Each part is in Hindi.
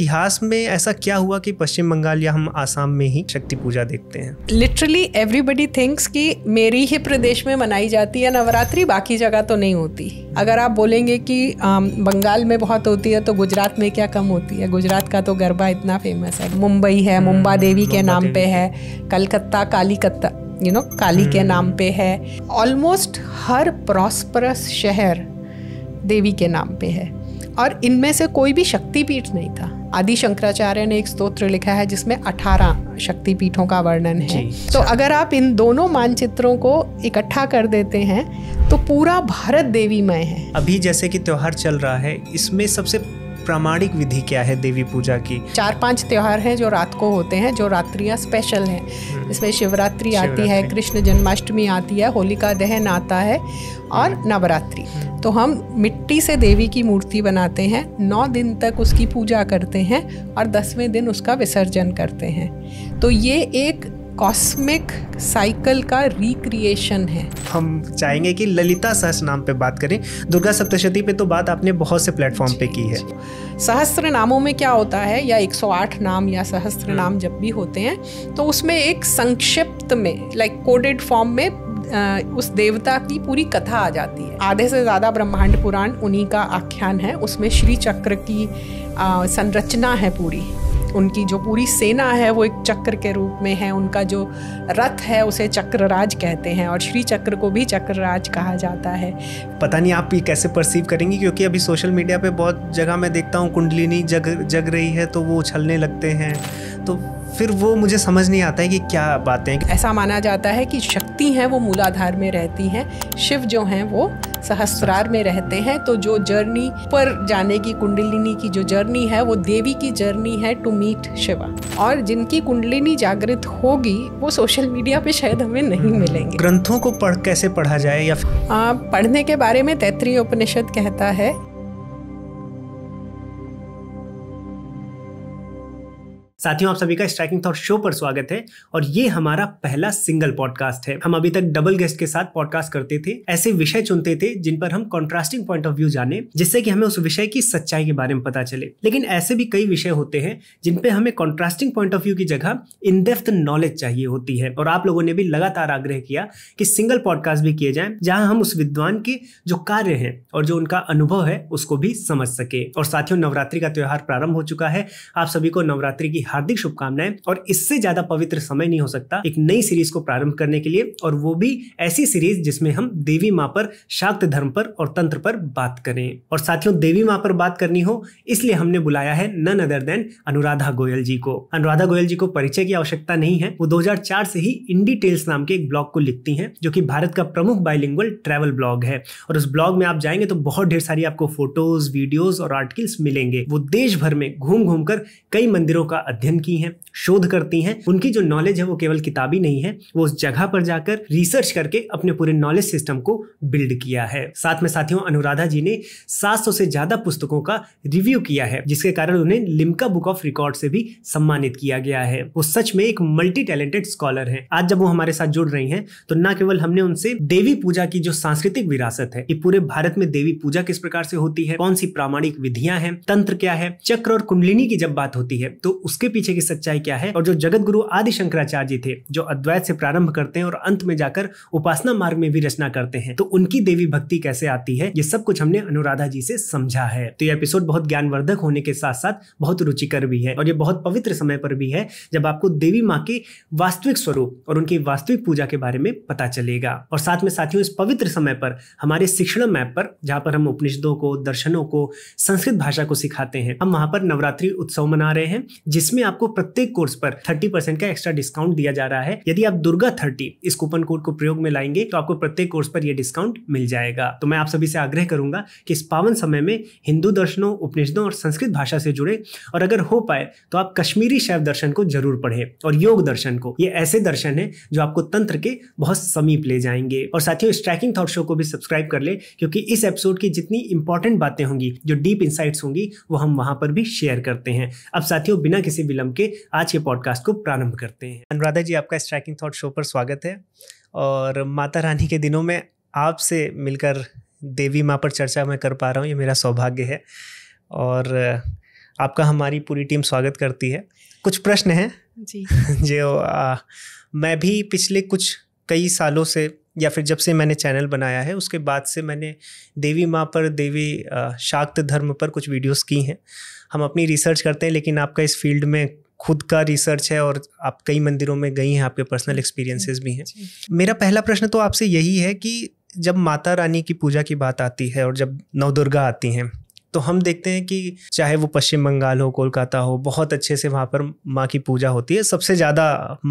इतिहास में ऐसा क्या हुआ कि पश्चिम बंगाल या हम आसाम में ही शक्ति पूजा देखते हैं लिटरली एवरीबडी थिंक्स कि मेरी ही प्रदेश में मनाई जाती है नवरात्रि बाकी जगह तो नहीं होती अगर आप बोलेंगे कि आ, बंगाल में बहुत होती है तो गुजरात में क्या कम होती है गुजरात का तो गरबा इतना फेमस है मुंबई है हम्म, मुंबा देवी के हम्म। नाम पे है कलकत्ता कालीकत्ता यू नो काली के नाम पे है ऑलमोस्ट हर प्रॉस्परस शहर देवी के नाम पे है और इनमें से कोई भी शक्तिपीठ नहीं था आदि शंकराचार्य ने एक स्तोत्र लिखा है जिसमें अठारह शक्तिपीठों का वर्णन है तो अच्छा। अगर आप इन दोनों मानचित्रों को इकट्ठा कर देते हैं तो पूरा भारत देवीमय है अभी जैसे कि त्योहार चल रहा है इसमें सबसे प्रामाणिक विधि क्या है देवी पूजा की चार पांच त्योहार हैं जो रात को होते हैं जो रात्रियाँ स्पेशल हैं हम्म। इसमें शिवरात्रि आती है कृष्ण जन्माष्टमी आती है होलिका दहन आता है और हम्म। नवरात्रि हम्म। तो हम मिट्टी से देवी की मूर्ति बनाते हैं नौ दिन तक उसकी पूजा करते हैं और दसवें दिन उसका विसर्जन करते हैं तो ये एक कॉस्मिक साइकिल का रिक्रिएशन है हम चाहेंगे कि ललिता सहस नाम पे बात करें दुर्गा सप्तशती पे तो बात आपने बहुत से प्लेटफॉर्म पे की है सहस्त्र नामों में क्या होता है या 108 नाम या सहस्त्र नाम हम्म। जब भी होते हैं तो उसमें एक संक्षिप्त में लाइक कोडेड फॉर्म में उस देवता की पूरी कथा आ जाती है आधे से ज़्यादा ब्रह्मांड पुराण उन्हीं का आख्यान है उसमें श्री चक्र की संरचना है पूरी उनकी जो पूरी सेना है वो एक चक्र के रूप में है उनका जो रथ है उसे चक्रराज कहते हैं और श्री चक्र को भी चक्रराज कहा जाता है पता नहीं आप ये कैसे परसीव करेंगी क्योंकि अभी सोशल मीडिया पे बहुत जगह मैं देखता हूँ कुंडलिनी जग जग रही है तो वो उछलने लगते हैं तो फिर वो मुझे समझ नहीं आता है कि क्या बातें ऐसा माना जाता है कि शक्ति हैं वो मूलाधार में रहती हैं शिव जो हैं वो सहस्त्रार में रहते हैं तो जो जर्नी पर जाने की कुंडलिनी की जो जर्नी है वो देवी की जर्नी है टू मीट शिवा और जिनकी कुंडलिनी जागृत होगी वो सोशल मीडिया पे शायद हमें नहीं हम्म। मिलेंगे ग्रंथों को पढ़ कैसे पढ़ा जाए या आ, पढ़ने के बारे में तैतृय उपनिषद कहता है साथियों आप सभी का स्ट्राइकिंग थॉट शो पर स्वागत है और ये हमारा पहला सिंगल पॉडकास्ट है हम अभी तक डबल गेस्ट के साथ पॉडकास्ट करते थे ऐसे विषय चुनते थे जिन पर हम कॉन्ट्रास्टिंग पॉइंट ऑफ व्यू जाने जिससे कि हमें उस विषय की सच्चाई के बारे में पता चले लेकिन ऐसे भी कई विषय होते हैं जिन हमें कॉन्ट्रास्टिंग पॉइंट ऑफ व्यू की जगह इन डेप्थ नॉलेज चाहिए होती है और आप लोगों ने भी लगातार आग्रह किया कि सिंगल पॉडकास्ट भी किए जाए जहां हम उस विद्वान के जो कार्य है और जो उनका अनुभव है उसको भी समझ सके और साथियों नवरात्रि का त्यौहार प्रारंभ हो चुका है आप सभी को नवरात्रि की हार्दिक शुभकामनाएं और इससे ज्यादा पवित्र समय नहीं हो सकता एक नई सीरीज को प्रारंभ करने के लिए और वो भी ऐसी सीरीज जिसमें हम देवी माँ पर शाक्त धर्म पर और तंत्र पर बात करें और साथियों देवी माँ पर बात करनी हो इसलिए हमने बुलाया है none other than Anuradha Goyal ji को अनुराधा गोयल जी को परिचय की आवश्यकता नहीं है वो दो से ही इंडी टेल्स नाम के एक ब्लॉग को लिखती है जो की भारत का प्रमुख बाइलिंगुअल ट्रेवल ब्लॉग है और उस ब्लॉग में आप जाएंगे तो बहुत ढेर सारी आपको फोटोज वीडियोज और आर्टिकल्स मिलेंगे वो देश भर में घूम घूम कर कई मंदिरों का अध्ययन की हैं शोध करती हैं उनकी जो नॉलेज है वो केवल किताबी नहीं है वो उस जगह पर जाकर रिसर्च करके अपने पूरे नॉलेज सिस्टम को बिल्ड किया है साथ में साथियों अनुराधा जी ने सात से ज्यादा पुस्तकों का रिव्यू किया है जिसके कारण उन्हें लिम्का बुक ऑफ रिकॉर्ड से भी सम्मानित किया गया है वो सच में एक मल्टी टैलेंटेड स्कॉलर है आज जब वो हमारे साथ जुड़ रही है तो न केवल हमने उनसे देवी पूजा की जो सांस्कृतिक विरासत है ये पूरे भारत में देवी पूजा किस प्रकार से होती है कौन सी प्रामाणिक विधियां हैं तंत्र क्या है चक्र और कुंडलिनी की जब बात होती है तो उसके पीछे की सच्चाई क्या है और जो जगत गुरु आदि शंकराचार्य थे जो अद्वैत से प्रारंभ करते हैं और अंत में जाकर उपासना मार्ग में भी रचना करते हैं तो उनकी देवी भक्ति कैसे आती है ये सब कुछ हमने अनुराधा जी से समझा है तो ये एपिसोड बहुत ज्ञानवर्धक होने के साथ साथ बहुत रुचिकर भी है और ये बहुत पवित्र समय पर भी है जब आपको देवी माँ के वास्तविक स्वरूप और उनकी वास्तविक पूजा के बारे में पता चलेगा और साथ में साथियों इस पवित्र समय पर हमारे शिक्षण मैप पर जहाँ पर हम उपनिषदों को दर्शनों को संस्कृत भाषा को सिखाते हैं हम वहाँ पर नवरात्रि उत्सव मना रहे हैं जिसमें जिसमें आपको प्रत्येक कोर्स पर थर्टी परसेंट का एक्स्ट्रा डिस्काउंट दिया जा रहा है यदि आप दुर्गा थर्टी इस कूपन कोड को प्रयोग में लाएंगे तो आपको प्रत्येक कोर्स पर यह डिस्काउंट मिल जाएगा तो मैं आप सभी से आग्रह करूंगा कि इस पावन समय में हिंदू दर्शनों उपनिषदों और संस्कृत भाषा से जुड़े और अगर हो पाए तो आप कश्मीरी शैव दर्शन को जरूर पढ़े और योग दर्शन को ये ऐसे दर्शन है जो आपको तंत्र के बहुत समीप ले जाएंगे और साथियों स्ट्राइकिंग थॉट शो को भी सब्सक्राइब कर ले क्योंकि इस एपिसोड की जितनी इंपॉर्टेंट बातें होंगी जो डीप इंसाइट्स होंगी वो हम वहां पर भी शेयर करते हैं अब साथियों बिना किसी विलंब के आज के पॉडकास्ट को प्रारंभ करते हैं अनुराधा जी आपका स्ट्राइकिंग थॉट शो पर स्वागत है और माता रानी के दिनों में आपसे मिलकर देवी माँ पर चर्चा मैं कर पा रहा हूँ ये मेरा सौभाग्य है और आपका हमारी पूरी टीम स्वागत करती है कुछ प्रश्न हैं जी जो आ, मैं भी पिछले कुछ कई सालों से या फिर जब से मैंने चैनल बनाया है उसके बाद से मैंने देवी माँ पर देवी शाक्त धर्म पर कुछ वीडियोस की हैं हम अपनी रिसर्च करते हैं लेकिन आपका इस फील्ड में खुद का रिसर्च है और आप कई मंदिरों में गई हैं आपके पर्सनल एक्सपीरियंसेस भी हैं मेरा पहला प्रश्न तो आपसे यही है कि जब माता रानी की पूजा की बात आती है और जब नवदुर्गा आती हैं तो हम देखते हैं कि चाहे वो पश्चिम बंगाल हो कोलकाता हो बहुत अच्छे से वहाँ पर माँ की पूजा होती है सबसे ज़्यादा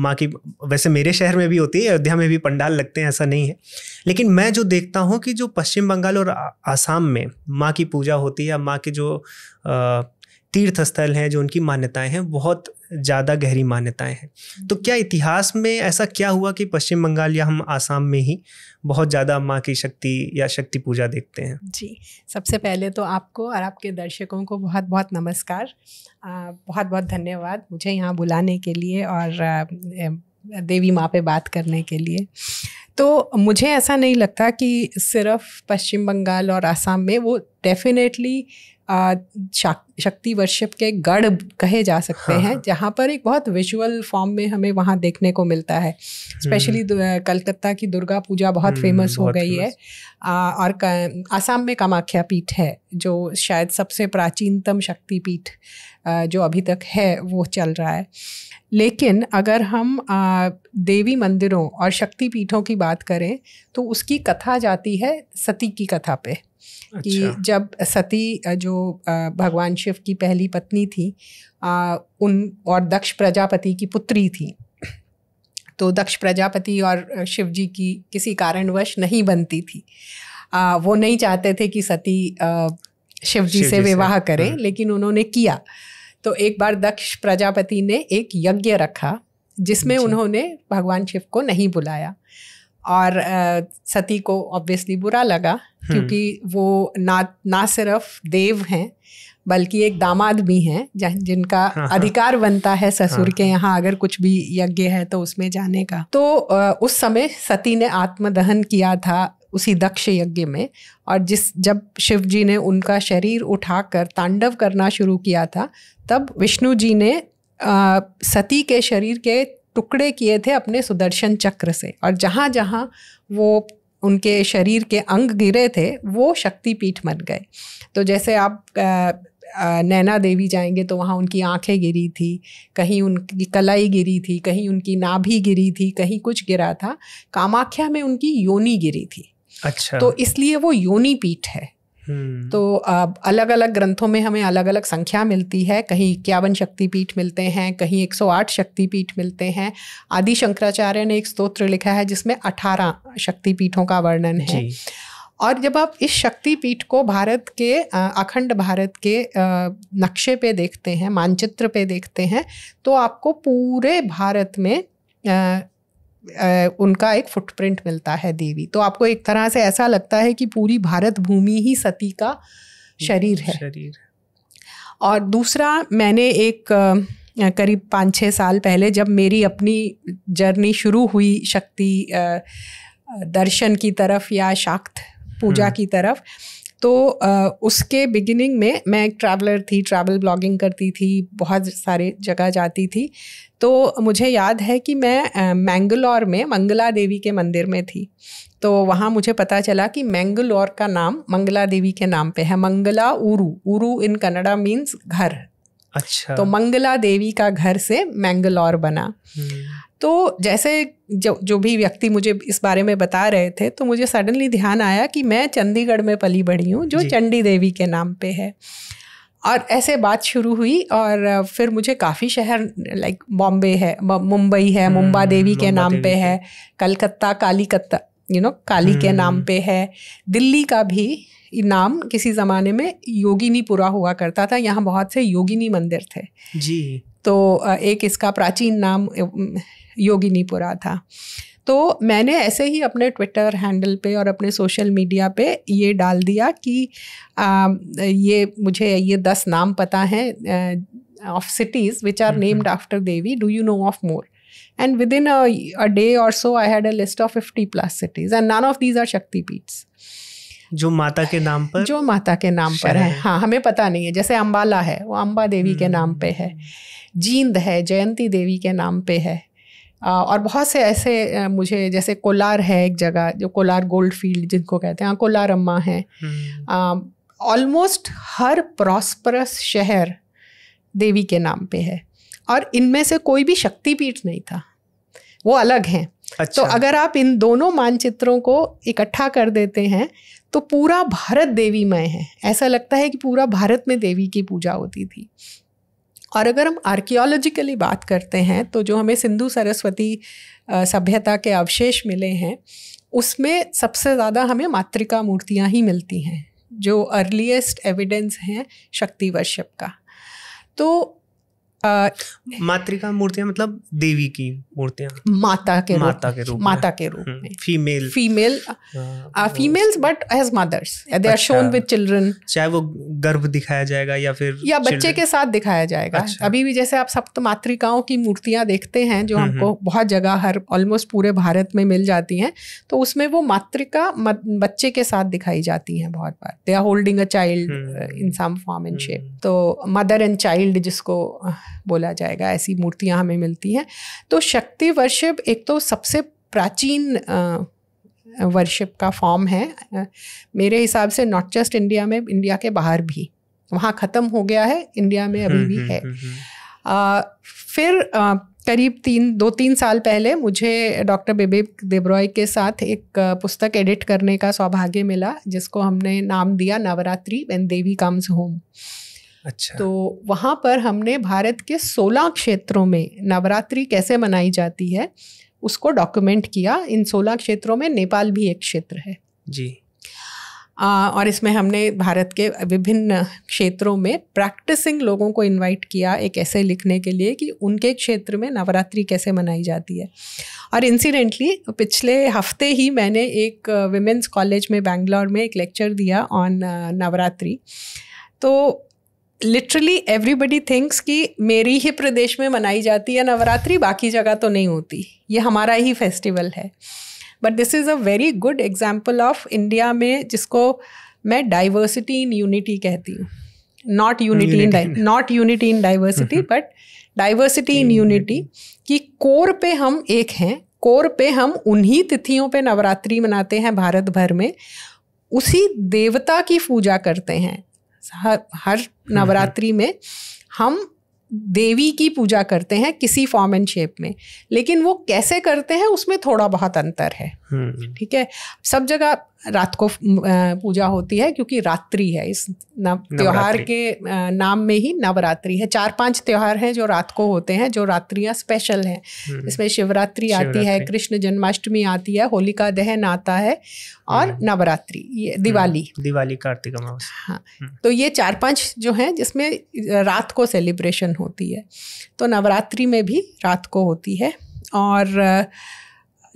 माँ की वैसे मेरे शहर में भी होती है अयोध्या में भी पंडाल लगते हैं ऐसा नहीं है लेकिन मैं जो देखता हूँ कि जो पश्चिम बंगाल और आसाम में माँ की पूजा होती है या माँ के जो तीर्थ स्थल हैं जो उनकी मान्यताएं हैं बहुत ज़्यादा गहरी मान्यताएं हैं तो क्या इतिहास में ऐसा क्या हुआ कि पश्चिम बंगाल या हम आसाम में ही बहुत ज़्यादा माँ की शक्ति या शक्ति पूजा देखते हैं जी सबसे पहले तो आपको और आपके दर्शकों को बहुत बहुत नमस्कार बहुत बहुत धन्यवाद मुझे यहाँ बुलाने के लिए और देवी माँ पे बात करने के लिए तो मुझे ऐसा नहीं लगता कि सिर्फ पश्चिम बंगाल और आसाम में वो डेफिनेटली शक्ति वर्षिप के गढ़ कहे जा सकते हाँ। हैं जहाँ पर एक बहुत विजुअल फॉर्म में हमें वहाँ देखने को मिलता है स्पेशली हम्म। कलकत्ता की दुर्गा पूजा बहुत फेमस हम्म, हो गई है आ, और आसाम में कामाख्या पीठ है जो शायद सबसे प्राचीनतम शक्ति पीठ जो अभी तक है वो चल रहा है लेकिन अगर हम आ, देवी मंदिरों और शक्ति पीठों की बात करें तो उसकी कथा जाती है सती की कथा पे अच्छा। कि जब सती जो भगवान शिव शिव की पहली पत्नी थी आ, उन और दक्ष प्रजापति की पुत्री थी तो दक्ष प्रजापति और शिव जी की किसी कारणवश नहीं बनती थी आ, वो नहीं चाहते थे कि सती शिव जी से विवाह करें हाँ। लेकिन उन्होंने किया तो एक बार दक्ष प्रजापति ने एक यज्ञ रखा जिसमें अच्छा। उन्होंने भगवान शिव को नहीं बुलाया और आ, सती को ऑब्वियसली बुरा लगा हम्म। क्योंकि वो ना ना सिर्फ देव हैं बल्कि एक दामाद भी हैं जिनका हाँ, हाँ। अधिकार बनता है ससुर हाँ, के यहाँ अगर कुछ भी यज्ञ है तो उसमें जाने का तो उस समय सती ने आत्मदहन किया था उसी दक्ष यज्ञ में और जिस जब शिव जी ने उनका शरीर उठाकर तांडव करना शुरू किया था तब विष्णु जी ने आ, सती के शरीर के टुकड़े किए थे अपने सुदर्शन चक्र से और जहाँ जहाँ वो उनके शरीर के अंग गिरे थे वो शक्तिपीठ बन गए तो जैसे आप नैना देवी जाएंगे तो वहाँ उनकी आंखें गिरी थी कहीं उनकी कलाई गिरी थी कहीं उनकी नाभि गिरी थी कहीं कुछ गिरा था कामाख्या में उनकी योनी गिरी थी अच्छा तो इसलिए वो योनी पीठ है हम्म। तो अलग अलग ग्रंथों में हमें अलग अलग संख्या मिलती है कहीं इक्यावन शक्तिपीठ मिलते हैं कहीं 108 शक्तिपीठ मिलते हैं आदि शंकराचार्य ने एक स्तोत्र लिखा है जिसमें 18 शक्तिपीठों का वर्णन है और जब आप इस शक्तिपीठ को भारत के अखंड भारत के नक्शे पे देखते हैं मानचित्र पे देखते हैं तो आपको पूरे भारत में उनका एक फुटप्रिंट मिलता है देवी तो आपको एक तरह से ऐसा लगता है कि पूरी भारत भूमि ही सती का शरीर है शरीर और दूसरा मैंने एक करीब पाँच छः साल पहले जब मेरी अपनी जर्नी शुरू हुई शक्ति दर्शन की तरफ या शाक्त पूजा हम्म। की तरफ तो उसके बिगिनिंग में मैं एक ट्रैवलर थी ट्रैवल ब्लॉगिंग करती थी बहुत सारे जगह जाती थी तो मुझे याद है कि मैं मैंगलोर में मंगला देवी के मंदिर में थी तो वहाँ मुझे पता चला कि मैंगलोर का नाम मंगला देवी के नाम पे है मंगला उरु उरु इन कन्नडा मीन्स घर अच्छा तो मंगला देवी का घर से मैंगलोर बना हम्म। तो जैसे जो जो भी व्यक्ति मुझे इस बारे में बता रहे थे तो मुझे सडनली ध्यान आया कि मैं चंडीगढ़ में पली बढ़ी हूँ जो चंडी देवी के नाम पे है और ऐसे बात शुरू हुई और फिर मुझे काफ़ी शहर लाइक बॉम्बे है मुंबई है हम्म, मुंबा देवी के नाम पे है कलकत्ता कालीकत्ता यू नो काली के हम्म। नाम पे है दिल्ली का भी नाम किसी ज़माने में योगिनीपुरा हुआ करता था यहाँ बहुत से योगिनी मंदिर थे जी तो एक इसका प्राचीन नाम योगिनीपुरा था तो मैंने ऐसे ही अपने ट्विटर हैंडल पे और अपने सोशल मीडिया पे ये डाल दिया कि आ, ये मुझे ये दस नाम पता हैं of cities which are named after Devi do you know of more and within a day or so I had a list of fifty plus cities and none of these are Shakti Peeths जो माता के नाम पर जो माता के नाम पर है हाँ हमें पता नहीं है जैसे अम्बाला है वो अम्बा देवी के नाम पे है हम्म। जींद है जयंती देवी के नाम पे है और बहुत से ऐसे मुझे जैसे कोलार है एक जगह जो कोलार गोल्ड फील्ड जिनको कहते हैं हाँ, कोलार अम्मा है ऑलमोस्ट हम्म। हर प्रॉस्परस शहर देवी के नाम पे है और इनमें से कोई भी शक्तिपीठ नहीं था वो अलग हैं तो अच्छा। तो अगर आप इन दोनों मानचित्रों को इकट्ठा कर देते हैं तो पूरा भारत देवीमय है ऐसा लगता है कि पूरा भारत में देवी की पूजा होती थी और अगर हम आर्कियोलॉजिकली बात करते हैं तो जो हमें सिंधु सरस्वती सभ्यता के अवशेष मिले हैं उसमें सबसे ज़्यादा हमें मातृका मूर्तियाँ ही मिलती हैं जो अर्लीस्ट एविडेंस हैं शक्ति वर्षप का तो मातृका मूर्तियां मतलब देवी की मूर्तियां माता के माता के रूप माता के रूप में female female females but as mothers they are shown with children चाहे वो गर्भ दिखाया जाएगा या फिर या बच्चे के साथ दिखाया जाएगा अच्छा। अभी भी जैसे आप सप्त मातृकाओं की मूर्तियां देखते हैं जो हम्म, हमको हम्म। बहुत जगह हर ऑलमोस्ट पूरे भारत में मिल जाती हैं तो उसमें वो मातृका बच्चे के साथ दिखाई जाती हैं बहुत बार they are holding a child in some form and shape तो मदर एंड चाइल्ड जिसको बोला जाएगा ऐसी मूर्तियाँ हमें मिलती हैं तो शक्ति वर्षिप एक तो सबसे प्राचीन वर्शिप का फॉर्म है मेरे हिसाब से नॉट जस्ट इंडिया में इंडिया के बाहर भी वहाँ ख़त्म हो गया है इंडिया में अभी भी है आ, हम्म, हम्म, हम्म, फिर आ, करीब तीन दो तीन साल पहले मुझे डॉक्टर बेबे देबरॉय के साथ एक पुस्तक एडिट करने का सौभाग्य मिला जिसको हमने नाम दिया Navratri when Devi comes home अच्छा तो वहाँ पर हमने भारत के 16 क्षेत्रों में नवरात्रि कैसे मनाई जाती है उसको डॉक्यूमेंट किया इन 16 क्षेत्रों में नेपाल भी एक क्षेत्र है जी आ, और इसमें हमने भारत के विभिन्न क्षेत्रों में प्रैक्टिसिंग लोगों को इनवाइट किया एक ऐसे लिखने के लिए कि उनके क्षेत्र में नवरात्रि कैसे मनाई जाती है और इंसिडेंटली पिछले हफ्ते ही मैंने एक विमेंस कॉलेज में बैंगलोर में एक लेक्चर दिया ऑन नवरात्रि तो लिटरली एवरीबडी थिंक्स कि मेरी ही प्रदेश में मनाई जाती है नवरात्रि बाकी जगह तो नहीं होती ये हमारा ही फेस्टिवल है but this is a very good example of India में जिसको मैं डाइवर्सिटी इन यूनिटी कहती हूँ not unity in not unity in diversity but diversity in unity कि कोर पे हम एक हैं कोर पे हम उन्हीं तिथियों पे नवरात्रि मनाते हैं भारत भर में उसी देवता की पूजा करते हैं हर, हर नवरात्रि में हम देवी की पूजा करते हैं किसी फॉर्म एंड शेप में लेकिन वो कैसे करते हैं उसमें थोड़ा बहुत अंतर है हम्म। ठीक है सब जगह रात को पूजा होती है क्योंकि रात्रि है इस नव त्योहार के नाम में ही नवरात्रि है चार पांच त्योहार हैं जो रात को होते हैं जो रात्रियां स्पेशल हैं हम्म। इसमें शिवरात्रि आती है कृष्ण जन्माष्टमी आती है होलिका दहन आता है और हम्म। नवरात्रि ये दिवाली दिवाली कार्तिक अमावस हाँ तो ये चार पांच जो हैं जिसमें रात को सेलिब्रेशन होती है तो नवरात्रि में भी रात को होती है और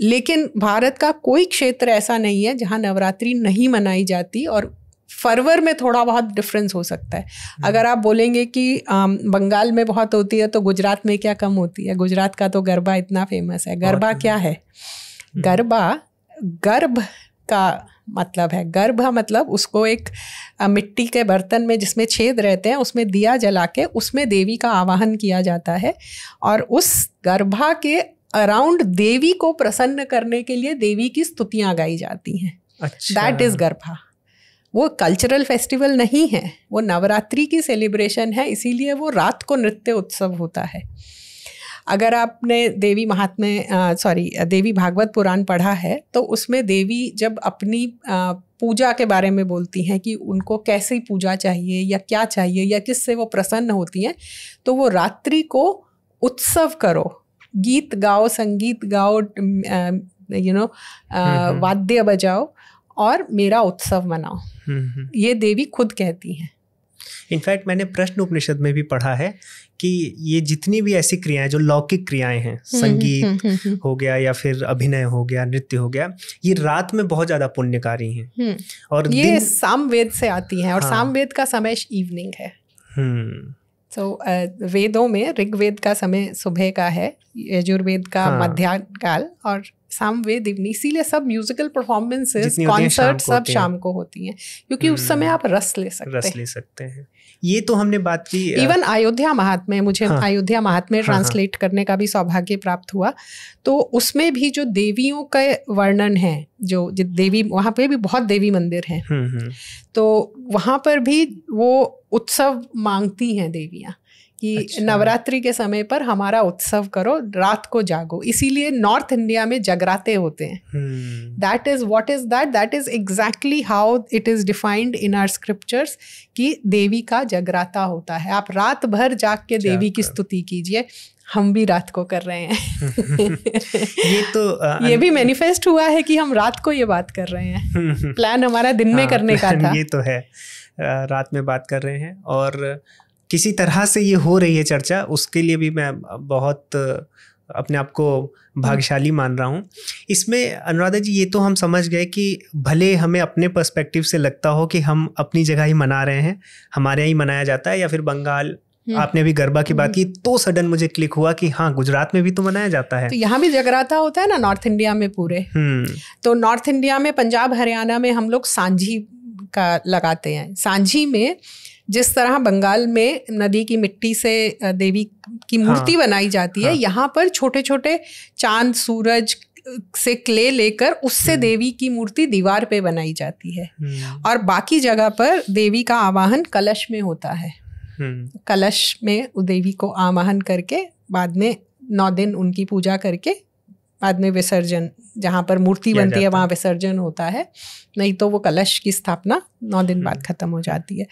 लेकिन भारत का कोई क्षेत्र ऐसा नहीं है जहाँ नवरात्रि नहीं मनाई जाती और फरवर में थोड़ा बहुत डिफरेंस हो सकता है हम्म। अगर आप बोलेंगे कि बंगाल में बहुत होती है तो गुजरात में क्या कम होती है गुजरात का तो गरबा इतना फेमस है गरबा क्या है हम्म। गरबा गर्भ का मतलब है गर्भ मतलब उसको एक मिट्टी के बर्तन में जिसमें छेद रहते हैं उसमें दिया जला के उसमें देवी का आवाहन किया जाता है और उस गर्भा के अराउंड देवी को प्रसन्न करने के लिए देवी की स्तुतियां गाई जाती हैं दैट इज गरबा वो कल्चरल फेस्टिवल नहीं है वो नवरात्रि की सेलिब्रेशन है इसीलिए वो रात को नृत्य उत्सव होता है अगर आपने देवी महात्म्य सॉरी देवी भागवत पुराण पढ़ा है तो उसमें देवी जब अपनी आ, पूजा के बारे में बोलती हैं कि उनको कैसे पूजा चाहिए या क्या चाहिए या किससे वो प्रसन्न होती हैं तो वो रात्रि को उत्सव करो गीत गाओ संगीत गाओ यू नो वाद्य बजाओ और मेरा उत्सव मनाओ ये देवी खुद कहती हैं इनफैक्ट मैंने प्रश्न उपनिषद में भी पढ़ा है कि ये जितनी भी ऐसी क्रियाएं जो लौकिक क्रियाएं हैं संगीत हो गया या फिर अभिनय हो गया नृत्य हो गया ये रात में बहुत ज्यादा पुण्यकारी हैं हम्म। और ये सामवेद से आती हैं और हाँ, सामवेद का समय इवनिंग है हम्म। सो so, uh, वेदों में ऋग्वेद का समय सुबह का है यजुर्वेद का हाँ. मध्यान्ह काल और सामवेद इवनी इसीलिए सब म्यूजिकल परफॉर्मेंसेस कॉन्सर्ट सब शाम को होती हैं क्योंकि उस समय हम्म। आप रस ले सकते रस ले सकते हैं ये तो हमने बात की इवन अयोध्या महात्म्य मुझे अयोध्या हाँ, अयोध्या महात्म्य हाँ, ट्रांसलेट हाँ, करने का भी सौभाग्य प्राप्त हुआ तो उसमें भी जो देवियों का वर्णन है जो देवी वहाँ पे भी बहुत देवी मंदिर हैं हम्म, हम्म। तो वहाँ पर भी वो उत्सव मांगती हैं देवियाँ कि अच्छा। नवरात्रि के समय पर हमारा उत्सव करो रात को जागो इसीलिए नॉर्थ इंडिया में जगराते होते हैं that is what is that that is exactly how it is defined in our scriptures कि देवी का जगराता होता है आप रात भर जाग के देवी की स्तुति कीजिए हम भी रात को कर रहे हैं ये तो आ, ये भी मैनिफेस्ट हुआ है कि हम रात को ये बात कर रहे हैं प्लान हमारा दिन में हाँ, करने का था ये तो है रात में बात कर रहे हैं और किसी तरह से ये हो रही है चर्चा उसके लिए भी मैं बहुत अपने आप को भाग्यशाली मान रहा हूँ इसमें अनुराधा जी ये तो हम समझ गए कि भले हमें अपने पर्सपेक्टिव से लगता हो कि हम अपनी जगह ही मना रहे हैं हमारे यहाँ ही मनाया जाता है या फिर बंगाल हम्म। आपने अभी गरबा की बात हम्म। की तो सडन मुझे क्लिक हुआ कि हाँ गुजरात में भी तो मनाया जाता है तो यहाँ भी जगराता होता है ना नॉर्थ इंडिया में पूरे हम्म। तो नॉर्थ इंडिया में पंजाब हरियाणा में हम लोग सांझी का लगाते हैं सांझी में जिस तरह बंगाल में नदी की मिट्टी से देवी की हाँ। मूर्ति हाँ, बनाई जाती है हाँ। यहाँ पर छोटे छोटे चांद सूरज से क्ले लेकर उससे देवी की मूर्ति दीवार पे बनाई जाती है और बाकी जगह पर देवी का आवाहन कलश में होता है हम्म। कलश में देवी को आवाहन करके बाद में नौ दिन उनकी पूजा करके बाद में विसर्जन जहाँ पर मूर्ति बनती है वहाँ विसर्जन होता है नहीं तो वो कलश की स्थापना नौ दिन बाद हम्म। खत्म हो जाती है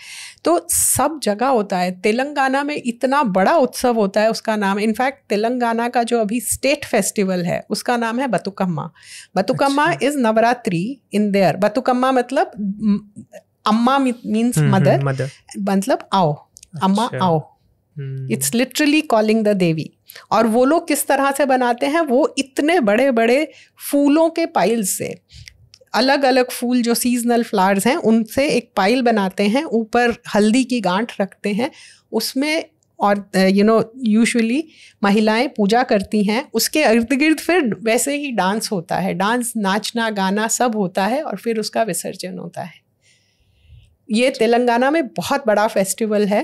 तो सब जगह होता है तेलंगाना में इतना बड़ा उत्सव होता है उसका नाम इनफैक्ट तेलंगाना का जो अभी स्टेट फेस्टिवल है उसका नाम है बतुकम्मा बतुकम्मा इज अच्छा। नवरात्रि इन देयर बतुकम्मा मतलब अम्मा मीन्स हम्म, मदर मतलब आओ अच्छा। अम्मा आओ it's literally calling the Devi और वो लोग किस तरह से बनाते हैं वो इतने बड़े बड़े फूलों के पाइल्स से अलग अलग फूल जो सीजनल फ्लावर्स हैं उनसे एक पाइल बनाते हैं ऊपर हल्दी की गांठ रखते हैं उसमें और यू नो यूजुअली महिलाएं पूजा करती हैं उसके इर्द गिर्द फिर वैसे ही डांस होता है डांस नाचना गाना सब होता है और फिर उसका विसर्जन होता है ये तेलंगाना में बहुत बड़ा फेस्टिवल है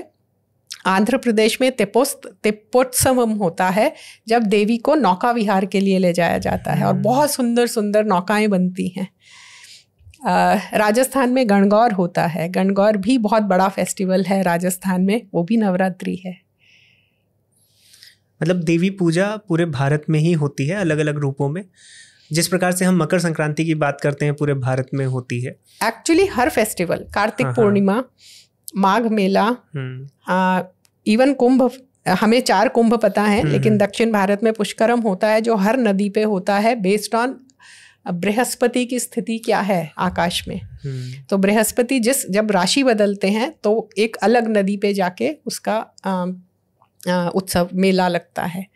आंध्र प्रदेश में तिपोस्त तिपोत्सव होता है जब देवी को नौका विहार के लिए ले जाया जाता है और हम्म। बहुत सुंदर सुंदर नौकाएं बनती हैं राजस्थान में गणगौर होता है गणगौर भी बहुत बड़ा फेस्टिवल है राजस्थान में वो भी नवरात्रि है मतलब देवी पूजा पूरे भारत में ही होती है अलग अलग रूपों में जिस प्रकार से हम मकर संक्रांति की बात करते हैं पूरे भारत में होती है एक्चुअली हर फेस्टिवल कार्तिक हाँ, हाँ। पूर्णिमा माघ मेला इवन हम्म। कुंभ हमें चार कुंभ पता है हम्म। लेकिन दक्षिण भारत में पुष्करम होता है जो हर नदी पे होता है बेस्ड ऑन बृहस्पति की स्थिति क्या है आकाश में हम्म। तो बृहस्पति जिस जब राशि बदलते हैं तो एक अलग नदी पे जाके उसका उत्सव मेला लगता है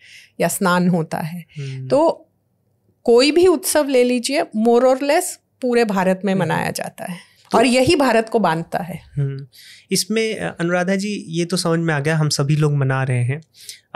या स्नान होता है तो कोई भी उत्सव ले लीजिए मोर और लेस पूरे भारत में मनाया जाता है तो, और यही भारत को बांधता है हम्म, इसमें अनुराधा जी ये तो समझ में आ गया हम सभी लोग मना रहे हैं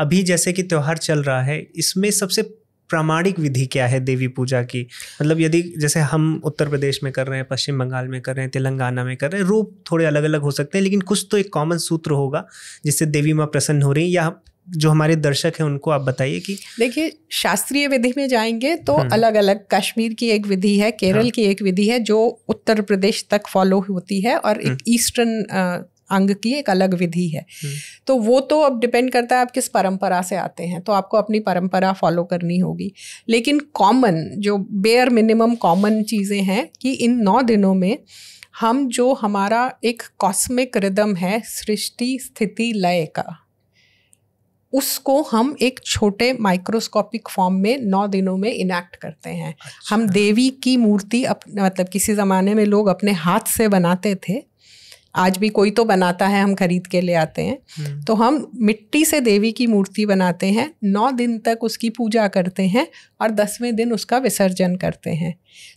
अभी जैसे कि त्यौहार चल रहा है इसमें सबसे प्रामाणिक विधि क्या है देवी पूजा की मतलब यदि जैसे हम उत्तर प्रदेश में कर रहे हैं पश्चिम बंगाल में कर रहे हैं तेलंगाना में कर रहे हैं रूप थोड़े अलग अलग हो सकते हैं लेकिन कुछ तो एक कॉमन सूत्र होगा जिससे देवी माँ प्रसन्न हो रही या जो हमारे दर्शक हैं उनको आप बताइए कि देखिए शास्त्रीय विधि में जाएंगे तो हम्म। अलग अलग कश्मीर की एक विधि है केरल हाँ। की एक विधि है जो उत्तर प्रदेश तक फॉलो होती है और एक ईस्टर्न हम्म। अंग की एक अलग विधि है हम्म। तो वो तो अब डिपेंड करता है आप किस परंपरा से आते हैं तो आपको अपनी परंपरा फॉलो करनी होगी लेकिन कॉमन जो बेयर मिनिमम कॉमन चीज़ें हैं कि इन नौ दिनों में हम जो हमारा एक कॉस्मिक रिदम है सृष्टि स्थिति लय का उसको हम एक छोटे माइक्रोस्कोपिक फॉर्म में नौ दिनों में इनैक्ट करते हैं अच्छा। हम देवी की मूर्ति अप, मतलब किसी ज़माने में लोग अपने हाथ से बनाते थे आज भी कोई तो बनाता है हम खरीद के ले आते हैं हम्म। तो हम मिट्टी से देवी की मूर्ति बनाते हैं नौ दिन तक उसकी पूजा करते हैं और दसवें दिन उसका विसर्जन करते हैं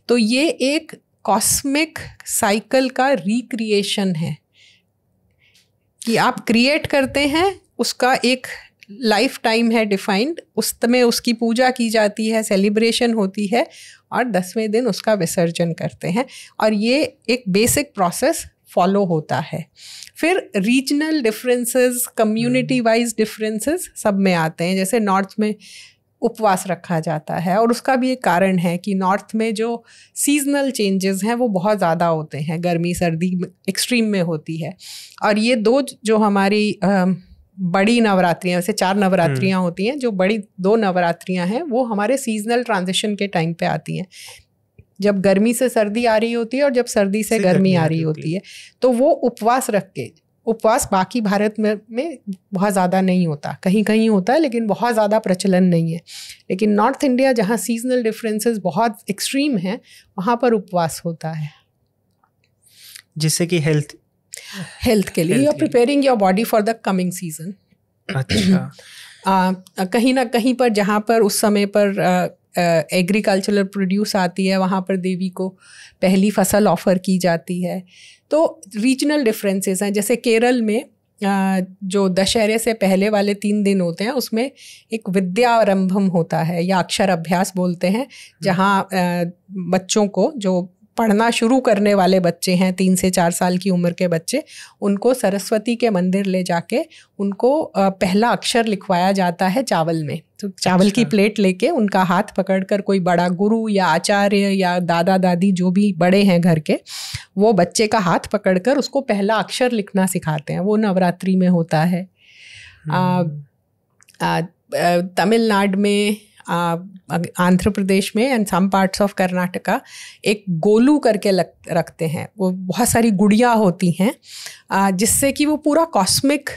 तो ये एक कॉस्मिक साइकिल का रिक्रिएशन है कि आप क्रिएट करते हैं उसका एक लाइफ टाइम है डिफाइंड उसमें उसकी पूजा की जाती है सेलिब्रेशन होती है और दसवें दिन उसका विसर्जन करते हैं और ये एक बेसिक प्रोसेस फॉलो होता है फिर regional differences community wise differences सब में आते हैं जैसे नॉर्थ में उपवास रखा जाता है और उसका भी एक कारण है कि नॉर्थ में जो सीजनल चेंजेस हैं वो बहुत ज़्यादा होते हैं गर्मी सर्दी एक्सट्रीम में होती है और ये दो जो हमारी आ, बड़ी नवरात्रियाँ वैसे चार नवरात्रियाँ हम्म। होती हैं जो बड़ी दो नवरात्रियाँ हैं वो हमारे सीजनल ट्रांजिशन के टाइम पे आती हैं जब गर्मी से सर्दी आ रही होती है और जब सर्दी से, से गर्मी आ रही होती है तो वो उपवास रख के उपवास बाकी भारत में में बहुत ज़्यादा नहीं होता कहीं कहीं होता है लेकिन बहुत ज़्यादा प्रचलन नहीं है लेकिन नॉर्थ इंडिया जहाँ सीजनल डिफरेंसेस बहुत एक्सट्रीम हैं वहाँ पर उपवास होता है जिससे कि हेल्थ हेल्थ के लिए you are preparing your body for the coming season अच्छा uh, कहीं ना कहीं पर जहाँ पर उस समय पर एग्रीकल्चरल uh, प्रोड्यूस uh, आती है वहाँ पर देवी को पहली फसल ऑफर की जाती है तो रीजनल डिफरेंसेस हैं जैसे केरल में जो दशहरे से पहले वाले तीन दिन होते हैं उसमें एक विद्यारंभम होता है या अक्षर अभ्यास बोलते हैं जहाँ बच्चों को जो पढ़ना शुरू करने वाले बच्चे हैं तीन से चार साल की उम्र के बच्चे उनको सरस्वती के मंदिर ले जाके उनको पहला अक्षर लिखवाया जाता है चावल में तो चावल अच्छा। की प्लेट लेके उनका हाथ पकड़कर कोई बड़ा गुरु या आचार्य या दादा दादी जो भी बड़े हैं घर के वो बच्चे का हाथ पकड़कर उसको पहला अक्षर लिखना सिखाते हैं वो नवरात्रि में होता है हम्म। तमिलनाडु में आंध्र प्रदेश में and some parts of Karnataka एक गोलू करके लग रखते हैं वो बहुत सारी गुड़िया होती हैं जिससे कि वो पूरा कॉस्मिक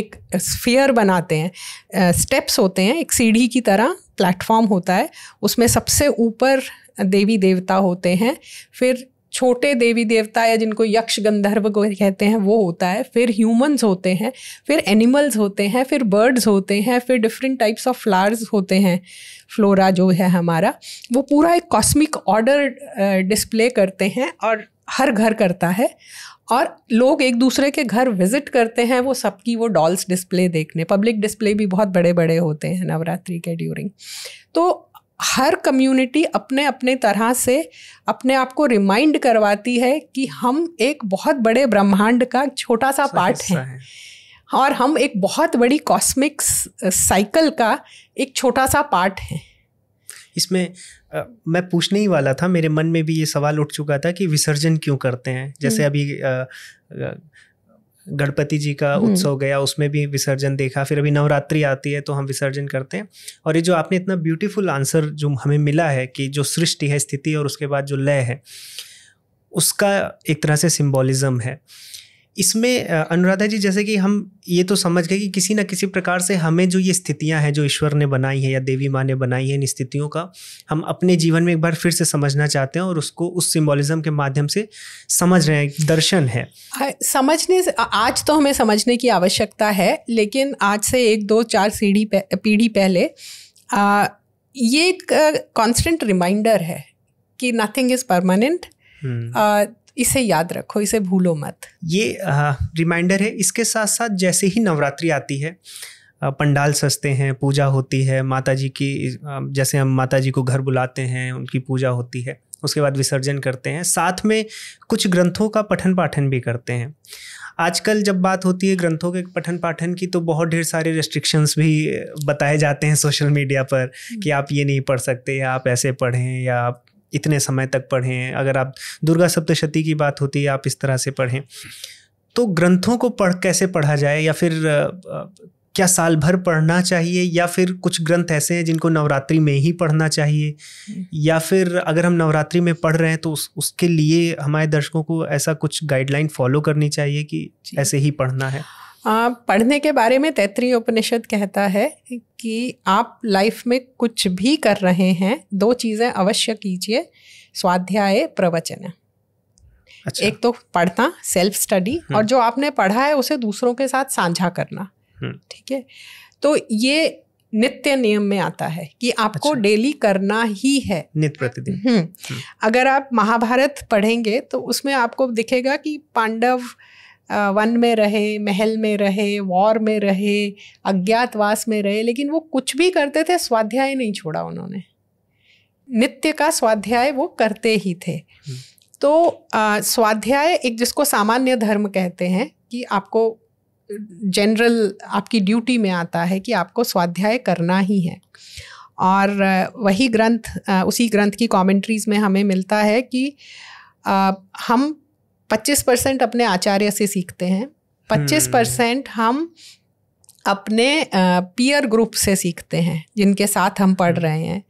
एक स्फीयर बनाते हैं स्टेप्स होते हैं एक सीढ़ी की तरह प्लेटफॉर्म होता है उसमें सबसे ऊपर देवी देवता होते हैं फिर छोटे देवी देवता या जिनको यक्ष गंधर्व को कहते हैं वो होता है फिर ह्यूमंस होते हैं फिर एनिमल्स होते हैं फिर बर्ड्स होते हैं फिर डिफरेंट टाइप्स ऑफ फ्लावर्स होते हैं फ्लोरा जो है हमारा वो पूरा एक कॉस्मिक ऑर्डर डिस्प्ले करते हैं और हर घर करता है और लोग एक दूसरे के घर विजिट करते हैं वो सबकी वो डॉल्स डिस्प्ले देखने पब्लिक डिस्प्ले भी बहुत बड़े बड़े होते हैं नवरात्रि के ड्यूरिंग तो हर कम्युनिटी अपने अपने तरह से अपने आप को रिमाइंड करवाती है कि हम एक बहुत बड़े ब्रह्मांड का छोटा सा अच्छा पार्ट है, और हम एक बहुत बड़ी कॉस्मिक साइकिल uh, का एक छोटा सा पार्ट है इसमें आ, मैं पूछने ही वाला था मेरे मन में भी ये सवाल उठ चुका था कि विसर्जन क्यों करते हैं जैसे हम्म। अभी आ, आ, गणपति जी का हम्म। उत्सव गया उसमें भी विसर्जन देखा फिर अभी नवरात्रि आती है तो हम विसर्जन करते हैं और ये जो आपने इतना ब्यूटीफुल आंसर जो हमें मिला है कि जो सृष्टि है स्थिति और उसके बाद जो लय है उसका एक तरह से सिम्बॉलिज्म है इसमें अनुराधा जी जैसे कि हम ये तो समझ गए कि किसी ना किसी प्रकार से हमें जो ये स्थितियां हैं जो ईश्वर ने बनाई है या देवी माँ ने बनाई है इन स्थितियों का हम अपने जीवन में एक बार फिर से समझना चाहते हैं और उसको उस सिम्बोलिज्म के माध्यम से समझ रहे हैं दर्शन है समझने से आज तो हमें समझने की आवश्यकता है लेकिन आज से एक दो चार सीढ़ी पीढ़ी पहले आ, ये एक कॉन्स्टेंट रिमाइंडर है कि नथिंग इज़ परमानेंट इसे याद रखो इसे भूलो मत ये रिमाइंडर है इसके साथ साथ जैसे ही नवरात्रि आती है पंडाल सजते हैं पूजा होती है माता जी की जैसे हम माता जी को घर बुलाते हैं उनकी पूजा होती है उसके बाद विसर्जन करते हैं साथ में कुछ ग्रंथों का पठन पाठन भी करते हैं आजकल जब बात होती है ग्रंथों के पठन पाठन की तो बहुत ढेर सारे रेस्ट्रिक्शंस भी बताए जाते हैं सोशल मीडिया पर हम्म। कि आप ये नहीं पढ़ सकते या आप ऐसे पढ़ें या आप इतने समय तक पढ़ें अगर आप दुर्गा सप्तशती की बात होती है आप इस तरह से पढ़ें तो ग्रंथों को पढ़ कैसे पढ़ा जाए या फिर क्या साल भर पढ़ना चाहिए या फिर कुछ ग्रंथ ऐसे हैं जिनको नवरात्रि में ही पढ़ना चाहिए हम्म। या फिर अगर हम नवरात्रि में पढ़ रहे हैं तो उस उसके लिए हमारे दर्शकों को ऐसा कुछ गाइडलाइन फॉलो करनी चाहिए कि ऐसे ही पढ़ना है पढ़ने के बारे में तैतरीय उपनिषद कहता है कि आप लाइफ में कुछ भी कर रहे हैं दो चीज़ें अवश्य कीजिए स्वाध्याय प्रवचन अच्छा। एक तो पढ़ना सेल्फ हम्म। स्टडी और जो आपने पढ़ा है उसे दूसरों के साथ साझा करना हम्म। ठीक है तो ये नित्य नियम में आता है कि आपको अच्छा। डेली करना ही है नित्य प्रतिदिन हम्म। अगर आप महाभारत पढ़ेंगे तो उसमें आपको दिखेगा कि पांडव वन में रहे महल में रहे वॉर में रहे अज्ञातवास में रहे लेकिन वो कुछ भी करते थे स्वाध्याय नहीं छोड़ा उन्होंने नित्य का स्वाध्याय वो करते ही थे हम्म। तो स्वाध्याय एक जिसको सामान्य धर्म कहते हैं कि आपको जनरल आपकी ड्यूटी में आता है कि आपको स्वाध्याय करना ही है और वही ग्रंथ उसी ग्रंथ की कमेंट्रीज में हमें मिलता है कि हम पच्चीस परसेंट अपने आचार्य से सीखते हैं पच्चीस परसेंट हम्म। हम अपने पीयर ग्रुप से सीखते हैं जिनके साथ हम पढ़ हम्म। रहे हैं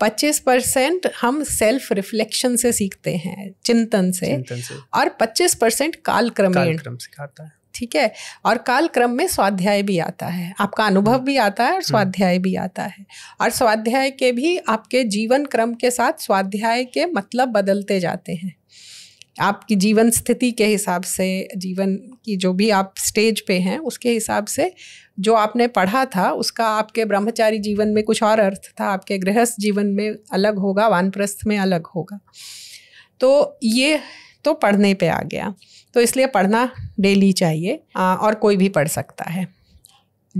पच्चीस परसेंट हम सेल्फ रिफ्लेक्शन से सीखते हैं चिंतन से, चिंतन से। और पच्चीस परसेंट कालक्रमेण सिखाता है ठीक है और कालक्रम में स्वाध्याय भी आता है आपका अनुभव हम्म। भी आता है और स्वाध्याय भी आता है और स्वाध्याय के भी आपके जीवन क्रम के साथ स्वाध्याय के मतलब बदलते जाते हैं आपकी जीवन स्थिति के हिसाब से जीवन की जो भी आप स्टेज पे हैं उसके हिसाब से जो आपने पढ़ा था उसका आपके ब्रह्मचारी जीवन में कुछ और अर्थ था आपके गृहस्थ जीवन में अलग होगा वानप्रस्थ में अलग होगा तो ये तो पढ़ने पे आ गया तो इसलिए पढ़ना डेली चाहिए आ, और कोई भी पढ़ सकता है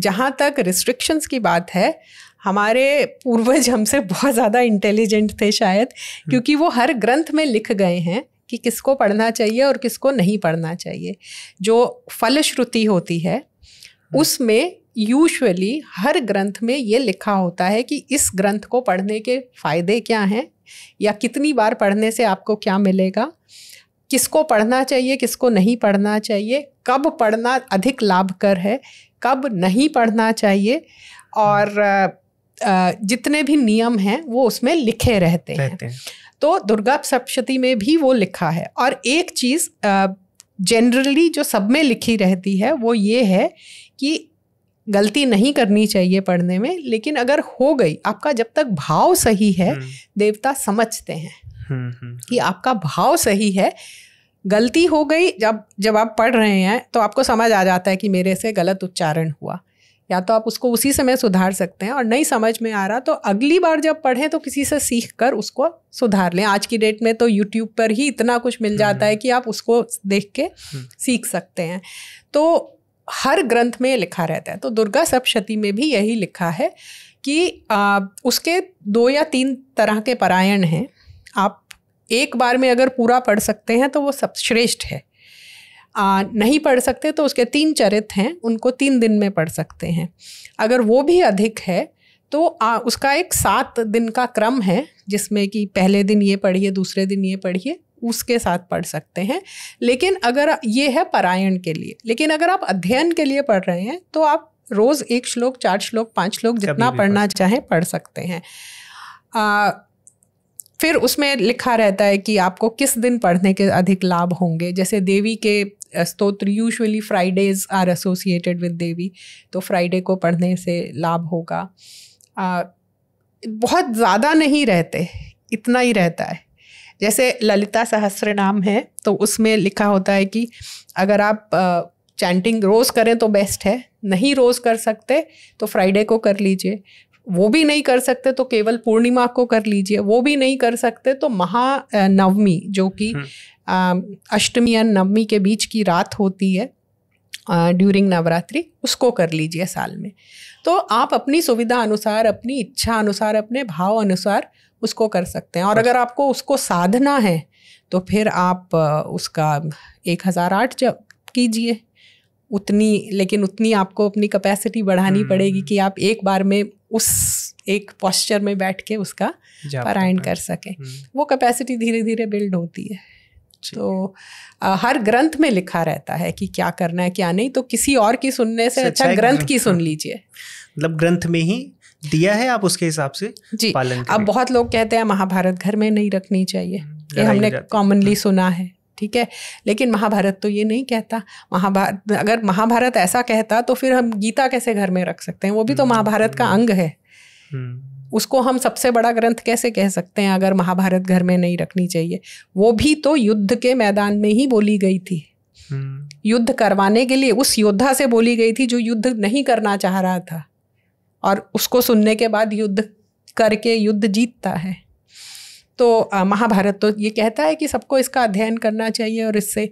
जहाँ तक रिस्ट्रिक्शंस की बात है हमारे पूर्वज हमसे बहुत ज़्यादा इंटेलिजेंट थे शायद हम्म। क्योंकि वो हर ग्रंथ में लिख गए हैं कि किसको पढ़ना चाहिए और किसको नहीं पढ़ना चाहिए जो फलश्रुति होती है हम्म। उसमें यूजुअली हर ग्रंथ में ये लिखा होता है कि इस ग्रंथ को पढ़ने के फ़ायदे क्या हैं या कितनी बार पढ़ने से आपको क्या मिलेगा किसको पढ़ना चाहिए किसको नहीं पढ़ना चाहिए कब पढ़ना अधिक लाभकर है कब नहीं पढ़ना चाहिए और जितने भी नियम हैं वो उसमें लिखे रहते हैं, रहते हैं। तो दुर्गा सप्शती में भी वो लिखा है और एक चीज़ जनरली जो सब में लिखी रहती है वो ये है कि गलती नहीं करनी चाहिए पढ़ने में लेकिन अगर हो गई आपका जब तक भाव सही है हम्म। देवता समझते हैं हम्म, हम्म, कि आपका भाव सही है गलती हो गई जब जब आप पढ़ रहे हैं तो आपको समझ आ जाता है कि मेरे से गलत उच्चारण हुआ या तो आप उसको उसी समय सुधार सकते हैं और नहीं समझ में आ रहा तो अगली बार जब पढ़ें तो किसी से सीख कर उसको सुधार लें आज की डेट में तो यूट्यूब पर ही इतना कुछ मिल हम्म, जाता है हम्म। कि आप उसको देख के हम्म। सीख सकते हैं तो हर ग्रंथ में लिखा रहता है तो दुर्गा सप्शती में भी यही लिखा है कि आ, उसके दो या तीन तरह के परायण हैं आप एक बार में अगर पूरा पढ़ सकते हैं तो वो सब श्रेष्ठ है आ, नहीं पढ़ सकते तो उसके तीन चरित हैं उनको तीन दिन में पढ़ सकते हैं अगर वो भी अधिक है तो आ, उसका एक सात दिन का क्रम है जिसमें कि पहले दिन ये पढ़िए दूसरे दिन ये पढ़िए उसके साथ पढ़ सकते हैं लेकिन अगर ये है परायण के लिए लेकिन अगर आप अध्ययन के लिए पढ़ रहे हैं तो आप रोज़ एक श्लोक चार श्लोक पांच श्लोक जितना पढ़ना चाहें पढ़ सकते हैं आ, फिर उसमें लिखा रहता है कि आपको किस दिन पढ़ने के अधिक लाभ होंगे जैसे देवी के स्तोत्र usually Fridays are associated with Devi तो फ्राइडे को पढ़ने से लाभ होगा आ, बहुत ज़्यादा नहीं रहते इतना ही रहता है जैसे ललिता सहस्र नाम है तो उसमें लिखा होता है कि अगर आप चैंटिंग रोज़ करें तो बेस्ट है नहीं रोज़ कर सकते तो फ्राइडे को कर लीजिए वो भी नहीं कर सकते तो केवल पूर्णिमा को कर लीजिए वो भी नहीं कर सकते तो महानवमी जो कि हम्म। अष्टमी एंड नवमी के बीच की रात होती है ड्यूरिंग नवरात्रि उसको कर लीजिए साल में तो आप अपनी सुविधा अनुसार अपनी इच्छा अनुसार अपने भाव अनुसार उसको कर सकते हैं और अगर आपको उसको साधना है तो फिर आप उसका एक हज़ार आठ जब कीजिए उतनी लेकिन उतनी आपको अपनी कैपेसिटी बढ़ानी हम्म। पड़ेगी कि आप एक बार में उस एक पॉस्चर में बैठ के उसका पारायण कर सकें हम्म। वो कैपेसिटी धीरे धीरे बिल्ड होती है तो आ, हर ग्रंथ में लिखा रहता है कि क्या करना है क्या नहीं तो किसी और की सुनने से अच्छा ग्रंथ की हाँ। सुन लीजिए मतलब ग्रंथ में ही दिया है आप उसके हिसाब से जी पालन अब बहुत लोग कहते हैं महाभारत घर में नहीं रखनी चाहिए हम्म, ये हमने कॉमनली हम्म। सुना है ठीक है लेकिन महाभारत तो ये नहीं कहता महाभारत अगर महाभारत ऐसा कहता तो फिर हम गीता कैसे घर में रख सकते हैं वो भी तो हम्म, महाभारत का हम्म। अंग है हम्म। उसको हम सबसे बड़ा ग्रंथ कैसे कह सकते हैं अगर महाभारत घर में नहीं रखनी चाहिए वो भी तो युद्ध के मैदान में ही बोली गई थी युद्ध करवाने के लिए उस योद्धा से बोली गई थी जो युद्ध नहीं करना चाह रहा था और उसको सुनने के बाद युद्ध करके युद्ध जीतता है तो महाभारत तो ये कहता है कि सबको इसका अध्ययन करना चाहिए और इससे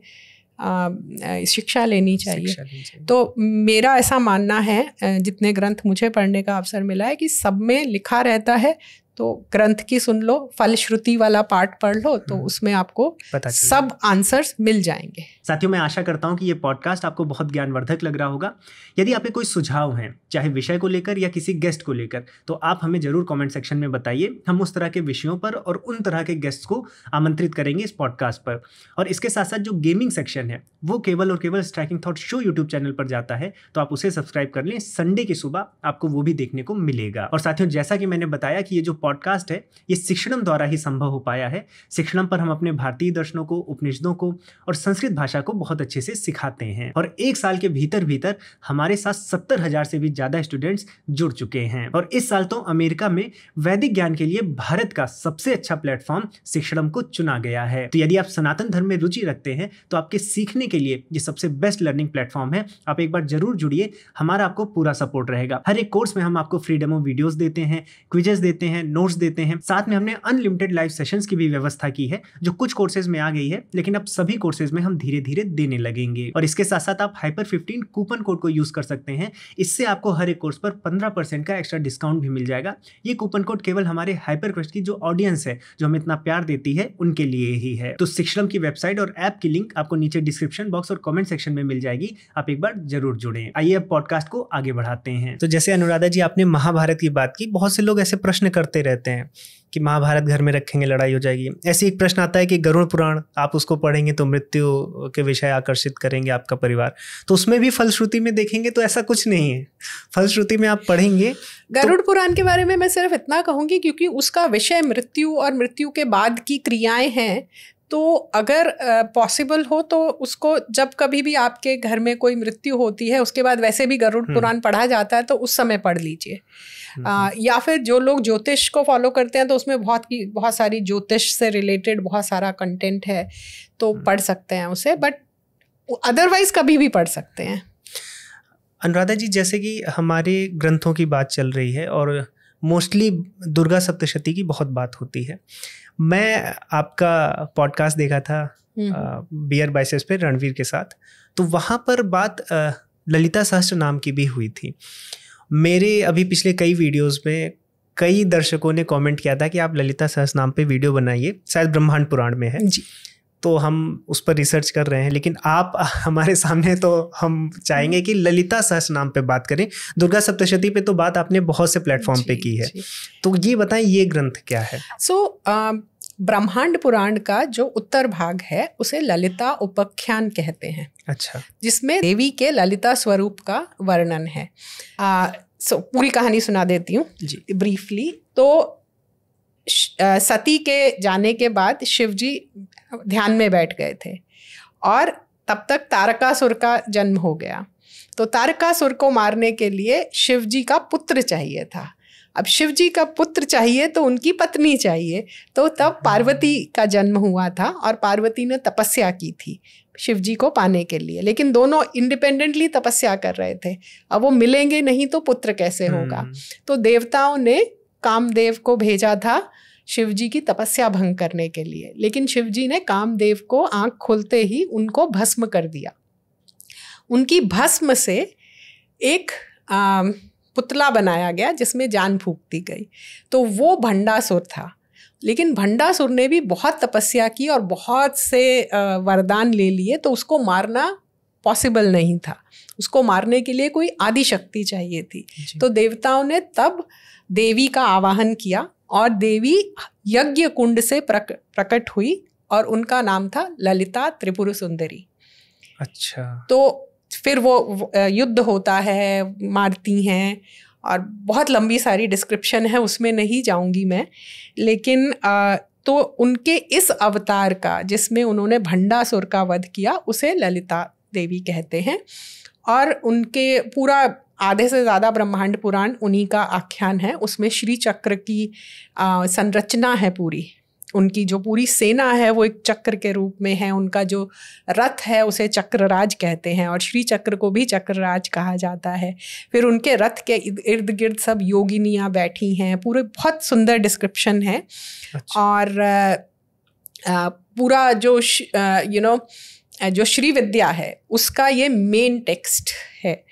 शिक्षा लेनी चाहिए। तो मेरा ऐसा मानना है जितने ग्रंथ मुझे पढ़ने का अवसर मिला है कि सब में लिखा रहता है तो ग्रंथ की सुन लो फलश्रुति वाला पार्ट पढ़ लो तो हम्म। उसमें आपको सब आंसर्स मिल जाएंगे साथियों मैं आशा करता हूँ कि ये पॉडकास्ट आपको बहुत ज्ञानवर्धक लग रहा होगा यदि आपके कोई सुझाव हैं चाहे विषय को लेकर या किसी गेस्ट को लेकर तो आप हमें जरूर कॉमेंट सेक्शन में बताइए हम उस तरह के विषयों पर और उन तरह के गेस्ट को आमंत्रित करेंगे इस पॉडकास्ट पर और इसके साथ साथ जो गेमिंग सेक्शन है वो केवल और केवल striking thought show YouTube channel पर जाता है तो आप उसे सब्सक्राइब कर लें संडे की सुबह आपको वो भी देखने को मिलेगा और साथियों जैसा कि मैंने बताया कि ये जो पॉडकास्ट है ये शिक्षणम द्वारा ही संभव हो पाया है शिक्षणम पर हम अपने भारतीय दर्शनों को उपनिषदों को और संस्कृत भाषा को बहुत अच्छे से सिखाते हैं और एक साल के भीतर भीतर हमारे साथ सत्तर हजार से भी ज्यादा स्टूडेंट्स जुड़ चुके हैं और इस साल तो अमेरिका में वैदिक ज्ञान के लिए भारत का सबसे अच्छा प्लेटफॉर्म शिक्षणम को चुना गया है तो यदि आप सनातन धर्म में रुचि रखते हैं तो आपके सीखने के लिए ये सबसे बेस्ट लर्निंग प्लेटफॉर्म है आप एक बार जरूर जुड़िए हमारा आपको पूरा सपोर्ट रहेगा हर एक कोर्स में हम आपको फ्रीडम ऑफ वीडियोज देते हैं क्विजेस देते हैं नोट्स देते हैं साथ में हमने अनलिमिटेड लाइव सेशन की भी व्यवस्था की है जो कुछ कोर्सेज में आ गई है लेकिन अब सभी कोर्सेज में हम धीरे धीरे देने लगेंगे और इसके साथ साथ आप हाइपर फिफ्टीन कूपन कोड को यूज कर सकते हैं इससे आपको हर एक कोर्स पर पंद्रह परसेंट का एक्स्ट्रा डिस्काउंट भी मिल जाएगा ये कूपन कोड केवल हमारे हाइपर क्वेस्ट की जो ऑडियंस है जो हमें इतना प्यार देती है उनके लिए ही है तो शिक्षण की वेबसाइट और ऐप की लिंक आपको नीचे डिस्क्रिप्शन बॉक्स और कमेंट सेक्शन में मिल जाएगी आप एक बार जरूर जुड़े आइए अब पॉडकास्ट को आगे बढ़ाते हैं तो जैसे अनुराधा जी आपने महाभारत की बात की बहुत से लोग ऐसे प्रश्न करते रहते हैं कि महाभारत घर में रखेंगे लड़ाई हो जाएगी ऐसे एक प्रश्न आता है कि गरुण पुराण आप उसको पढ़ेंगे तो मृत्यु के विषय आकर्षित करेंगे आपका परिवार तो उसमें भी फलश्रुति में देखेंगे तो ऐसा कुछ नहीं है फलश्रुति में आप पढ़ेंगे तो गरुड़ तो, पुराण के बारे में मैं सिर्फ इतना कहूँगी क्योंकि उसका विषय मृत्यु और मृत्यु के बाद की क्रियाएँ हैं तो अगर पॉसिबल हो तो उसको जब कभी भी आपके घर में कोई मृत्यु होती है उसके बाद वैसे भी गरुड़ हम्म। पुराण पढ़ा जाता है तो उस समय पढ़ लीजिए हम्म, हम्म। या फिर जो लोग ज्योतिष को फॉलो करते हैं तो उसमें बहुत बहुत सारी ज्योतिष से रिलेटेड बहुत सारा कंटेंट है तो पढ़ सकते हैं उसे बट अदरवाइज कभी भी पढ़ सकते हैं अनुराधा जी जैसे कि हमारे ग्रंथों की बात चल रही है और मोस्टली दुर्गा सप्तशती की बहुत बात होती है मैं आपका पॉडकास्ट देखा था बियर हम्म। बाइसेस पे रणवीर के साथ तो वहाँ पर बात ललिता सहस्त्र नाम की भी हुई थी मेरे अभी पिछले कई वीडियोस में कई दर्शकों ने कमेंट किया था कि आप ललिता सहस्त्र नाम पे वीडियो बनाइए शायद ब्रह्मांड पुराण में है जी तो हम उस पर रिसर्च कर रहे हैं लेकिन आप हमारे सामने तो हम चाहेंगे कि ललिता सहस नाम पे बात करें दुर्गा सप्तशती पे तो बात आपने बहुत से प्लेटफॉर्म पे की है तो ये बताएं ये ग्रंथ क्या है सो so, uh, ब्रह्मांड पुराण का जो उत्तर भाग है उसे ललिता उपाख्यान कहते हैं अच्छा जिसमें देवी के ललिता स्वरूप का वर्णन है आ, सो पूरी कहानी सुना देती हूँ ब्रीफली तो सती के जाने के बाद शिवजी ध्यान में बैठ गए थे और तब तक तारकासुर का जन्म हो गया तो तारकासुर को मारने के लिए शिव जी का पुत्र चाहिए था अब शिव जी का पुत्र चाहिए तो उनकी पत्नी चाहिए तो तब हम्म। पार्वती का जन्म हुआ था और पार्वती ने तपस्या की थी शिव जी को पाने के लिए लेकिन दोनों इंडिपेंडेंटली तपस्या कर रहे थे अब वो मिलेंगे नहीं तो पुत्र कैसे होगा हम्म। तो देवताओं ने कामदेव को भेजा था शिव जी की तपस्या भंग करने के लिए लेकिन शिव जी ने कामदेव को आंख खोलते ही उनको भस्म कर दिया उनकी भस्म से एक आ, पुतला बनाया गया जिसमें जान फूक दी गई तो वो भंडासुर था लेकिन भंडासुर ने भी बहुत तपस्या की और बहुत से वरदान ले लिए तो उसको मारना पॉसिबल नहीं था उसको मारने के लिए कोई आदि शक्ति चाहिए थी तो देवताओं ने तब देवी का आवाहन किया और देवी यज्ञ कुंड से प्रक, प्रकट हुई और उनका नाम था ललिता त्रिपुर सुंदरी अच्छा तो फिर वो युद्ध होता है मारती हैं और बहुत लंबी सारी डिस्क्रिप्शन है उसमें नहीं जाऊंगी मैं लेकिन आ, तो उनके इस अवतार का जिसमें उन्होंने भंडासुर का वध किया उसे ललिता देवी कहते हैं और उनके पूरा आधे से ज़्यादा ब्रह्मांड पुराण उन्हीं का आख्यान है उसमें श्री चक्र की आ, संरचना है पूरी उनकी जो पूरी सेना है वो एक चक्र के रूप में है उनका जो रथ है उसे चक्रराज कहते हैं और श्री चक्र को भी चक्रराज कहा जाता है फिर उनके रथ के इर्द गिर्द सब योगिनियाँ बैठी हैं पूरे बहुत सुंदर डिस्क्रिप्शन है अच्छा। और आ, पूरा जो यू नो you know, जो श्री विद्या है उसका ये मेन टेक्स्ट है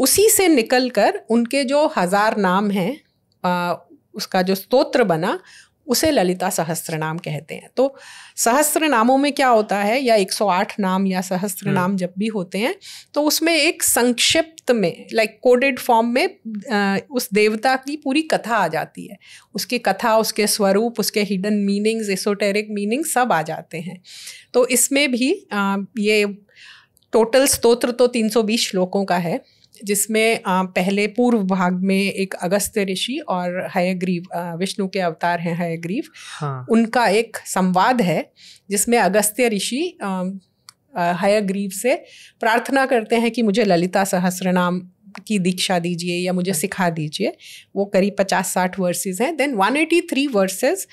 उसी से निकल कर उनके जो हज़ार नाम हैं उसका जो स्तोत्र बना उसे ललिता सहस्त्र नाम कहते हैं तो सहस्त्र नामों में क्या होता है या 108 नाम या सहस्त्र हम्म। नाम जब भी होते हैं तो उसमें एक संक्षिप्त में लाइक कोडेड फॉर्म में आ, उस देवता की पूरी कथा आ जाती है उसकी कथा उसके स्वरूप उसके हिडन मीनिंग्स एसोटेरिक मीनिंग सब आ जाते हैं तो इसमें भी आ, ये टोटल स्तोत्र तो 320 श्लोकों का है जिसमें पहले पूर्व भाग में एक अगस्त्य ऋषि और हयग्रीव विष्णु के अवतार हैं हयग्रीव हाँ। उनका एक संवाद है जिसमें अगस्त्य ऋषि हयग्रीव से प्रार्थना करते हैं कि मुझे ललिता सहस्रनाम की दीक्षा दीजिए या मुझे सिखा दीजिए वो करीब पचास साठ वर्सेस हैं then one eighty three verses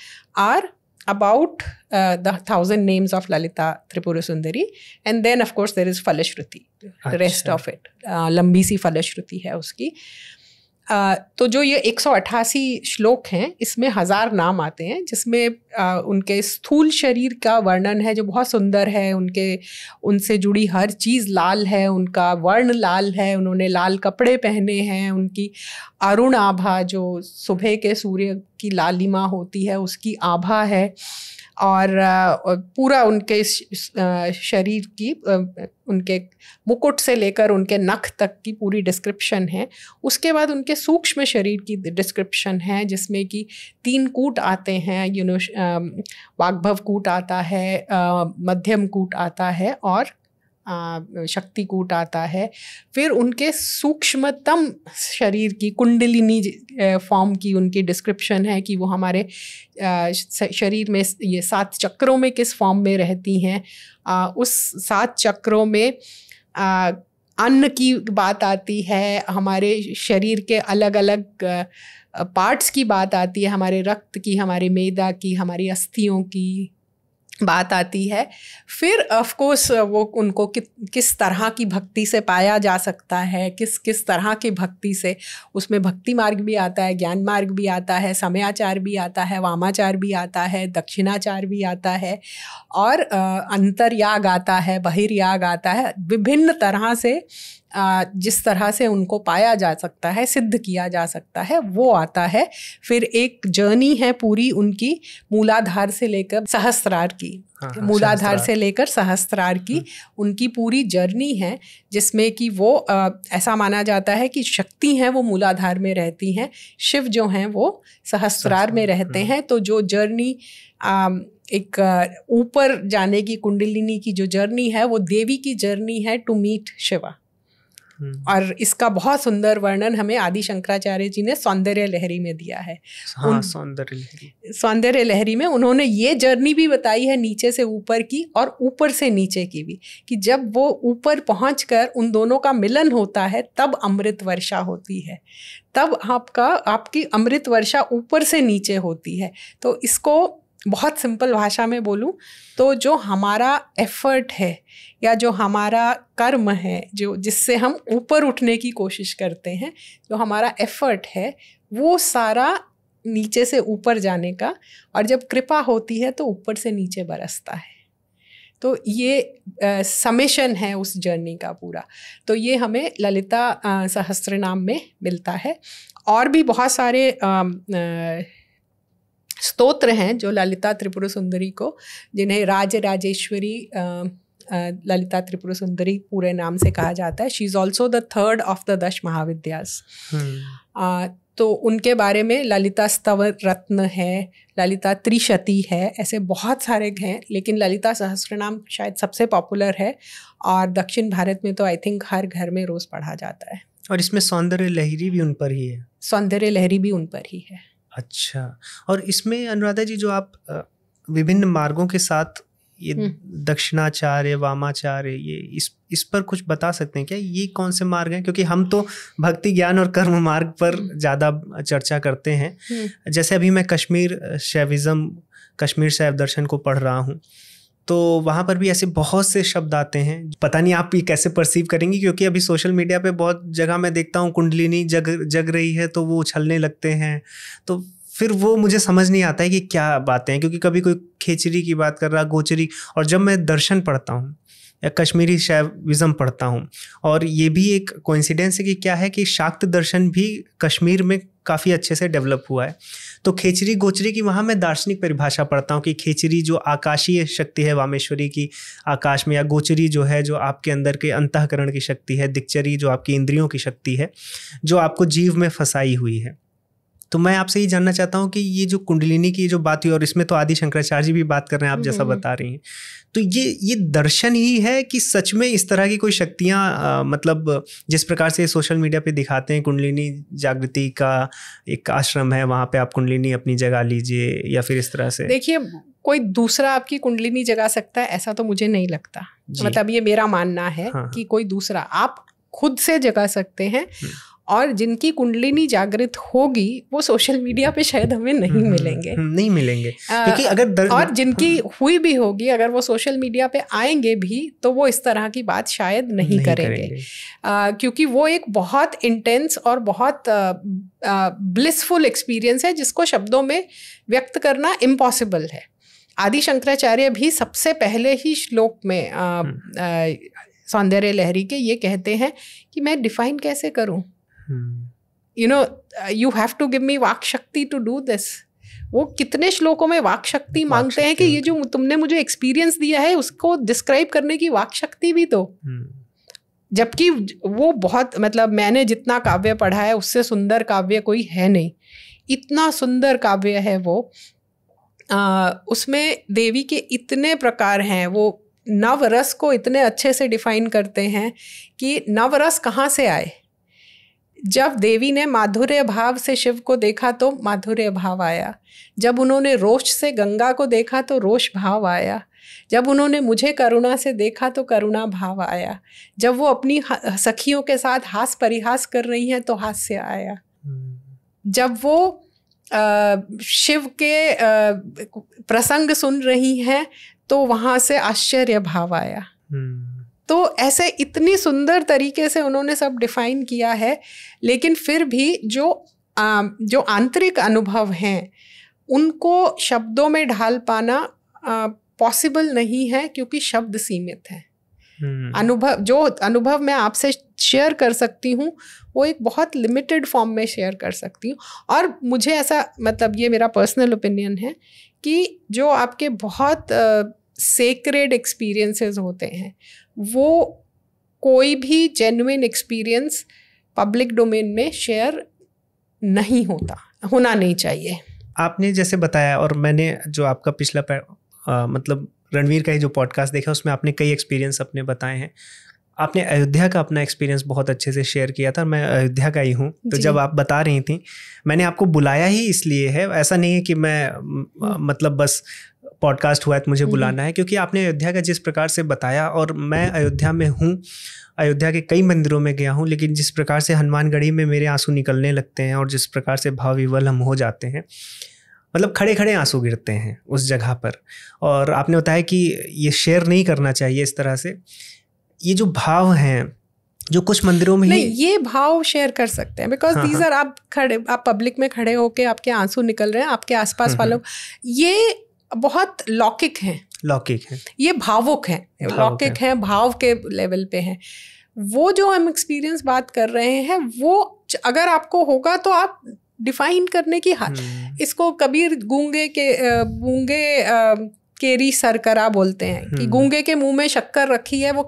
are about uh, the thousand names of Lalita Tripura Sundari. And then, of course, there is Falashruti, the rest of it. Uh, लंबी सी फलश्रुति तो जो ये 188 श्लोक हैं इसमें हजार नाम आते हैं जिसमें उनके स्थूल शरीर का वर्णन है जो बहुत सुंदर है उनके उनसे जुड़ी हर चीज़ लाल है उनका वर्ण लाल है उन्होंने लाल कपड़े पहने हैं उनकी अरुण आभा जो सुबह के सूर्य की लालिमा होती है उसकी आभा है और पूरा उनके शरीर की उनके मुकुट से लेकर उनके नख तक की पूरी डिस्क्रिप्शन है उसके बाद उनके सूक्ष्म शरीर की डिस्क्रिप्शन है जिसमें कि तीन कूट आते हैं यूनो वाग्भव कूट आता है मध्यम कूट आता है और शक्तिकूट आता है फिर उनके सूक्ष्मतम शरीर की कुंडलिनी फॉर्म की उनकी डिस्क्रिप्शन है कि वो हमारे शरीर में ये सात चक्रों में किस फॉर्म में रहती हैं उस सात चक्रों में अन्न की बात आती है हमारे शरीर के अलग अलग पार्ट्स की बात आती है हमारे रक्त की हमारे मैदा की हमारी अस्थियों की बात आती है फिर ऑफ कोर्स वो उनको कि, किस तरह की भक्ति से पाया जा सकता है किस किस तरह की भक्ति से उसमें भक्ति मार्ग भी आता है ज्ञान मार्ग भी आता है समयाचार भी आता है वामाचार भी आता है दक्षिणाचार भी आता है और अंतर्याग आता है बहिर्याग आता है विभिन्न तरह से जिस तरह से उनको पाया जा सकता है सिद्ध किया जा सकता है वो आता है फिर एक जर्नी है पूरी उनकी मूलाधार से लेकर सहस्त्रार की हाँ, हाँ मूलाधार से लेकर सहस्त्रार की हम्म। उनकी पूरी जर्नी है जिसमें कि वो आ, ऐसा माना जाता है कि शक्ति हैं वो मूलाधार में रहती हैं शिव जो हैं वो सहस्त्रार में रहते हम्म। हैं तो जो जर्नी आ, एक ऊपर जाने की कुंडलिनी की जो जर्नी है वो देवी की जर्नी है टू मीट शिवा हम्म। और इसका बहुत सुंदर वर्णन हमें आदि शंकराचार्य जी ने सौंदर्य लहरी में दिया है हाँ, सौंदर्य लहरी सौंदर्य लहरी में उन्होंने ये जर्नी भी बताई है नीचे से ऊपर की और ऊपर से नीचे की भी कि जब वो ऊपर पहुँच उन दोनों का मिलन होता है तब अमृत वर्षा होती है तब आपका आपकी अमृत वर्षा ऊपर से नीचे होती है तो इसको बहुत सिंपल भाषा में बोलूँ तो जो हमारा एफर्ट है या जो हमारा कर्म है जो जिससे हम ऊपर उठने की कोशिश करते हैं जो हमारा एफर्ट है वो सारा नीचे से ऊपर जाने का और जब कृपा होती है तो ऊपर से नीचे बरसता है तो ये समेशन है उस जर्नी का पूरा तो ये हमें ललिता सहस्त्र नाम में मिलता है और भी बहुत सारे आ, आ, स्तोत्र हैं जो ललिता त्रिपुर सुंदरी को जिन्हें राज राजेश्वरी ललिता त्रिपुर सुंदरी पूरे नाम से कहा जाता है she is also the third of the दश महाविद्यास तो उनके बारे में ललिता स्तव रत्न है ललिता त्रिशती है ऐसे बहुत सारे हैं लेकिन ललिता सहस्त्र नाम शायद सबसे पॉपुलर है और दक्षिण भारत में तो आई थिंक हर घर में रोज़ पढ़ा जाता है और इसमें सौंदर्य लहरी भी उन पर ही है सौंदर्य लहरी भी उन पर ही है अच्छा और इसमें अनुराधा जी जो आप विभिन्न मार्गों के साथ ये हम्म। दक्षिणाचार्य वामाचार्य ये इस इस पर कुछ बता सकते हैं क्या ये कौन से मार्ग हैं क्योंकि हम तो भक्ति ज्ञान और कर्म मार्ग पर हम्म। ज़्यादा चर्चा करते हैं हम्म। जैसे अभी मैं कश्मीर शैविज़म कश्मीर शैव दर्शन को पढ़ रहा हूँ तो वहाँ पर भी ऐसे बहुत से शब्द आते हैं पता नहीं आप ये कैसे परसीव करेंगी क्योंकि अभी सोशल मीडिया पे बहुत जगह मैं देखता हूँ कुंडलिनी जग जग रही है तो वो उछलने लगते हैं तो फिर वो मुझे समझ नहीं आता है कि क्या बातें हैं क्योंकि कभी कोई खेचरी की बात कर रहा गोचरी और जब मैं दर्शन पढ़ता हूँ या कश्मीरी शैविज़म पढ़ता हूँ और ये भी एक कोइंसिडेंस है कि क्या है कि शाक्त दर्शन भी कश्मीर में काफ़ी अच्छे से डेवलप हुआ है तो खेचरी गोचरी की वहाँ मैं दार्शनिक परिभाषा पढ़ता हूँ कि खेचरी जो आकाशीय शक्ति है वामेश्वरी की आकाश में या गोचरी जो है जो आपके अंदर के अंतकरण की शक्ति है दिक्चरी जो आपकी इंद्रियों की शक्ति है जो आपको जीव में फंसाई हुई है तो मैं आपसे ये जानना चाहता हूँ कि ये जो कुंडलिनी की जो बात हुई और इसमें तो आदि शंकराचार्य जी भी बात कर रहे हैं आप जैसा हम्म। बता रही हैं तो ये ये दर्शन ही है कि सच में इस तरह की कोई शक्तियाँ मतलब जिस प्रकार से सोशल मीडिया पे दिखाते हैं कुंडलिनी जागृति का एक आश्रम है वहाँ पे आप कुंडलिनी अपनी जगह लीजिए या फिर इस तरह से देखिए कोई दूसरा आपकी कुंडलिनी जगा सकता है ऐसा तो मुझे नहीं लगता मतलब ये मेरा मानना है हाँ, हाँ। कि कोई दूसरा आप खुद से जगा सकते हैं हम्म। और जिनकी कुंडलिनी जागृत होगी वो सोशल मीडिया पे शायद हमें नहीं हम्म, हम्म, मिलेंगे हम्म, नहीं मिलेंगे क्योंकि अगर दर... और जिनकी हुई भी होगी अगर वो सोशल मीडिया पे आएंगे भी तो वो इस तरह की बात शायद नहीं, नहीं करेंगे, करेंगे। आ, क्योंकि वो एक बहुत इंटेंस और बहुत ब्लिसफुल एक्सपीरियंस है जिसको शब्दों में व्यक्त करना इम्पॉसिबल है आदि शंकराचार्य भी सबसे पहले ही श्लोक में सौंदर्य लहरी के ये कहते हैं कि मैं डिफाइन कैसे करूं you know you have to give me vak shakti to do this वो कितने श्लोकों में वाक शक्ति मांगते हैं कि ये जो तुमने मुझे एक्सपीरियंस दिया है उसको डिस्क्राइब करने की वाक शक्ति भी दो हम्म। जबकि वो बहुत मतलब मैंने जितना काव्य पढ़ा है उससे सुंदर काव्य कोई है नहीं इतना सुंदर काव्य है वो आ, उसमें देवी के इतने प्रकार हैं वो नवरस को इतने अच्छे से डिफाइन करते हैं कि नवरस कहाँ से आए जब देवी ने माधुर्य भाव से शिव को देखा तो माधुर्य भाव आया जब उन्होंने रोष से गंगा को देखा तो रोष भाव आया जब उन्होंने मुझे करुणा से देखा तो करुणा भाव आया जब वो अपनी सखियों के साथ हास परिहास कर रही हैं तो हास्य आया हम्म। जब वो आ, शिव के आ, प्रसंग सुन रही हैं तो वहाँ से आश्चर्य भाव आया हम्म। तो ऐसे इतनी सुंदर तरीके से उन्होंने सब डिफाइन किया है लेकिन फिर भी जो आ, जो आंतरिक अनुभव हैं उनको शब्दों में ढाल पाना पॉसिबल नहीं है क्योंकि शब्द सीमित हैं हम्म। अनुभव जो अनुभव मैं आपसे शेयर कर सकती हूँ वो एक बहुत लिमिटेड फॉर्म में शेयर कर सकती हूँ और मुझे ऐसा मतलब ये मेरा पर्सनल ओपिनियन है कि जो आपके बहुत सेक्रेड uh, एक्सपीरियंसेस होते हैं वो कोई भी जेन्युन एक्सपीरियंस पब्लिक डोमेन में शेयर नहीं होता होना नहीं चाहिए आपने जैसे बताया और मैंने जो आपका पिछला आ, मतलब रणवीर का ही जो पॉडकास्ट देखा उसमें आपने कई एक्सपीरियंस अपने बताए हैं आपने अयोध्या का अपना एक्सपीरियंस बहुत अच्छे से शेयर किया था मैं अयोध्या का ही हूँ तो जब आप बता रही थी मैंने आपको बुलाया ही इसलिए है ऐसा नहीं है कि मैं हम्म। मतलब बस पॉडकास्ट हुआ है तो मुझे हम्म। बुलाना है क्योंकि आपने अयोध्या का जिस प्रकार से बताया और मैं अयोध्या में हूँ अयोध्या के कई मंदिरों में गया हूँ लेकिन जिस प्रकार से हनुमानगढ़ी में मेरे आंसू निकलने लगते हैं और जिस प्रकार से भाव विवल हम हो जाते हैं मतलब खड़े खड़े आंसू गिरते हैं उस जगह पर और आपने बताया कि ये शेयर नहीं करना चाहिए इस तरह से ये जो भाव हैं जो कुछ मंदिरों में नहीं ये भाव शेयर कर सकते हैं बिकॉज दीज आर आप खड़े आप पब्लिक में खड़े होके आपके आंसू निकल रहे हैं आपके आसपास हम्म, हम्म। वालों ये बहुत लौकिक हैं लौकिक हैं ये भावुक हैं लौकिक हैं भाव के लेवल पे हैं वो जो हम एक्सपीरियंस बात कर रहे हैं वो अगर आपको होगा तो आप डिफाइन करने की हाल हम्म। इसको कबीर गूंगे के गूंगे केरी सरकरा बोलते हैं कि हम्म। गूंगे के मुंह में शक्कर रखी है वो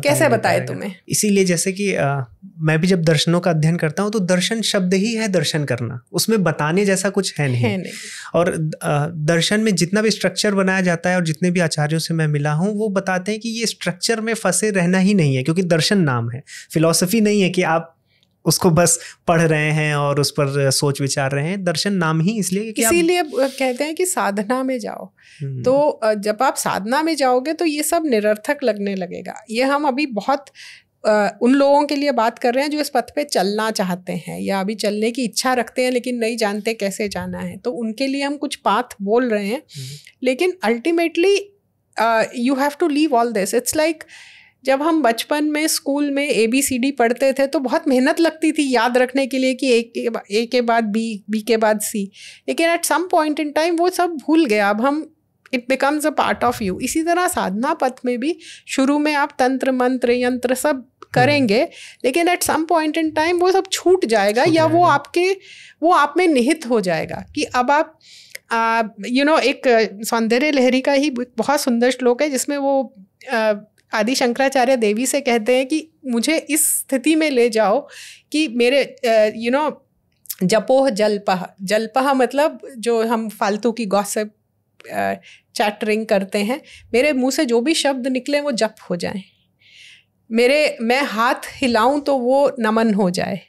कैसे बताए तुम्हें इसीलिए जैसे कि आ, मैं भी जब दर्शनों का अध्ययन करता हूँ तो दर्शन शब्द ही है दर्शन करना उसमें बताने जैसा कुछ है नहीं, है नहीं। और आ, दर्शन में जितना भी स्ट्रक्चर बनाया जाता है और जितने भी आचार्यों से मैं मिला हूँ वो बताते हैं कि ये स्ट्रक्चर में फंसे रहना ही नहीं है क्योंकि दर्शन नाम है फिलोसफी नहीं है कि आप उसको बस पढ़ रहे हैं और उस पर सोच विचार रहे हैं दर्शन नाम ही इसलिए इसीलिए कहते हैं कि साधना में जाओ हम्म। तो जब आप साधना में जाओगे तो ये सब निरर्थक लगने लगेगा ये हम अभी बहुत उन लोगों के लिए बात कर रहे हैं जो इस पथ पे चलना चाहते हैं या अभी चलने की इच्छा रखते हैं लेकिन नहीं जानते कैसे जाना है तो उनके लिए हम कुछ पाथ बोल रहे हैं हम्म। लेकिन ultimately you have to leave all this it's like जब हम बचपन में स्कूल में ए बी सी डी पढ़ते थे तो बहुत मेहनत लगती थी याद रखने के लिए कि ए के ए के बाद बी बी के बाद सी लेकिन at some point in time वो सब भूल गया अब हम it becomes a part of you इसी तरह साधना पथ में भी शुरू में आप तंत्र मंत्र यंत्र सब हम्म। करेंगे लेकिन at some point in time वो सब छूट जाएगा या वो आपके वो आप में निहित हो जाएगा कि अब आप you uh, know you know, एक सौंदर्य लहरी का ही बहुत सुंदर श्लोक है जिसमें वो uh, आदि शंकराचार्य देवी से कहते हैं कि मुझे इस स्थिति में ले जाओ कि मेरे यू नो जपोह जलपह जलपह मतलब जो हम फालतू की गॉसिप चैटरिंग करते हैं मेरे मुंह से जो भी शब्द निकले वो जप हो जाएं मेरे मैं हाथ हिलाऊं तो वो नमन हो जाए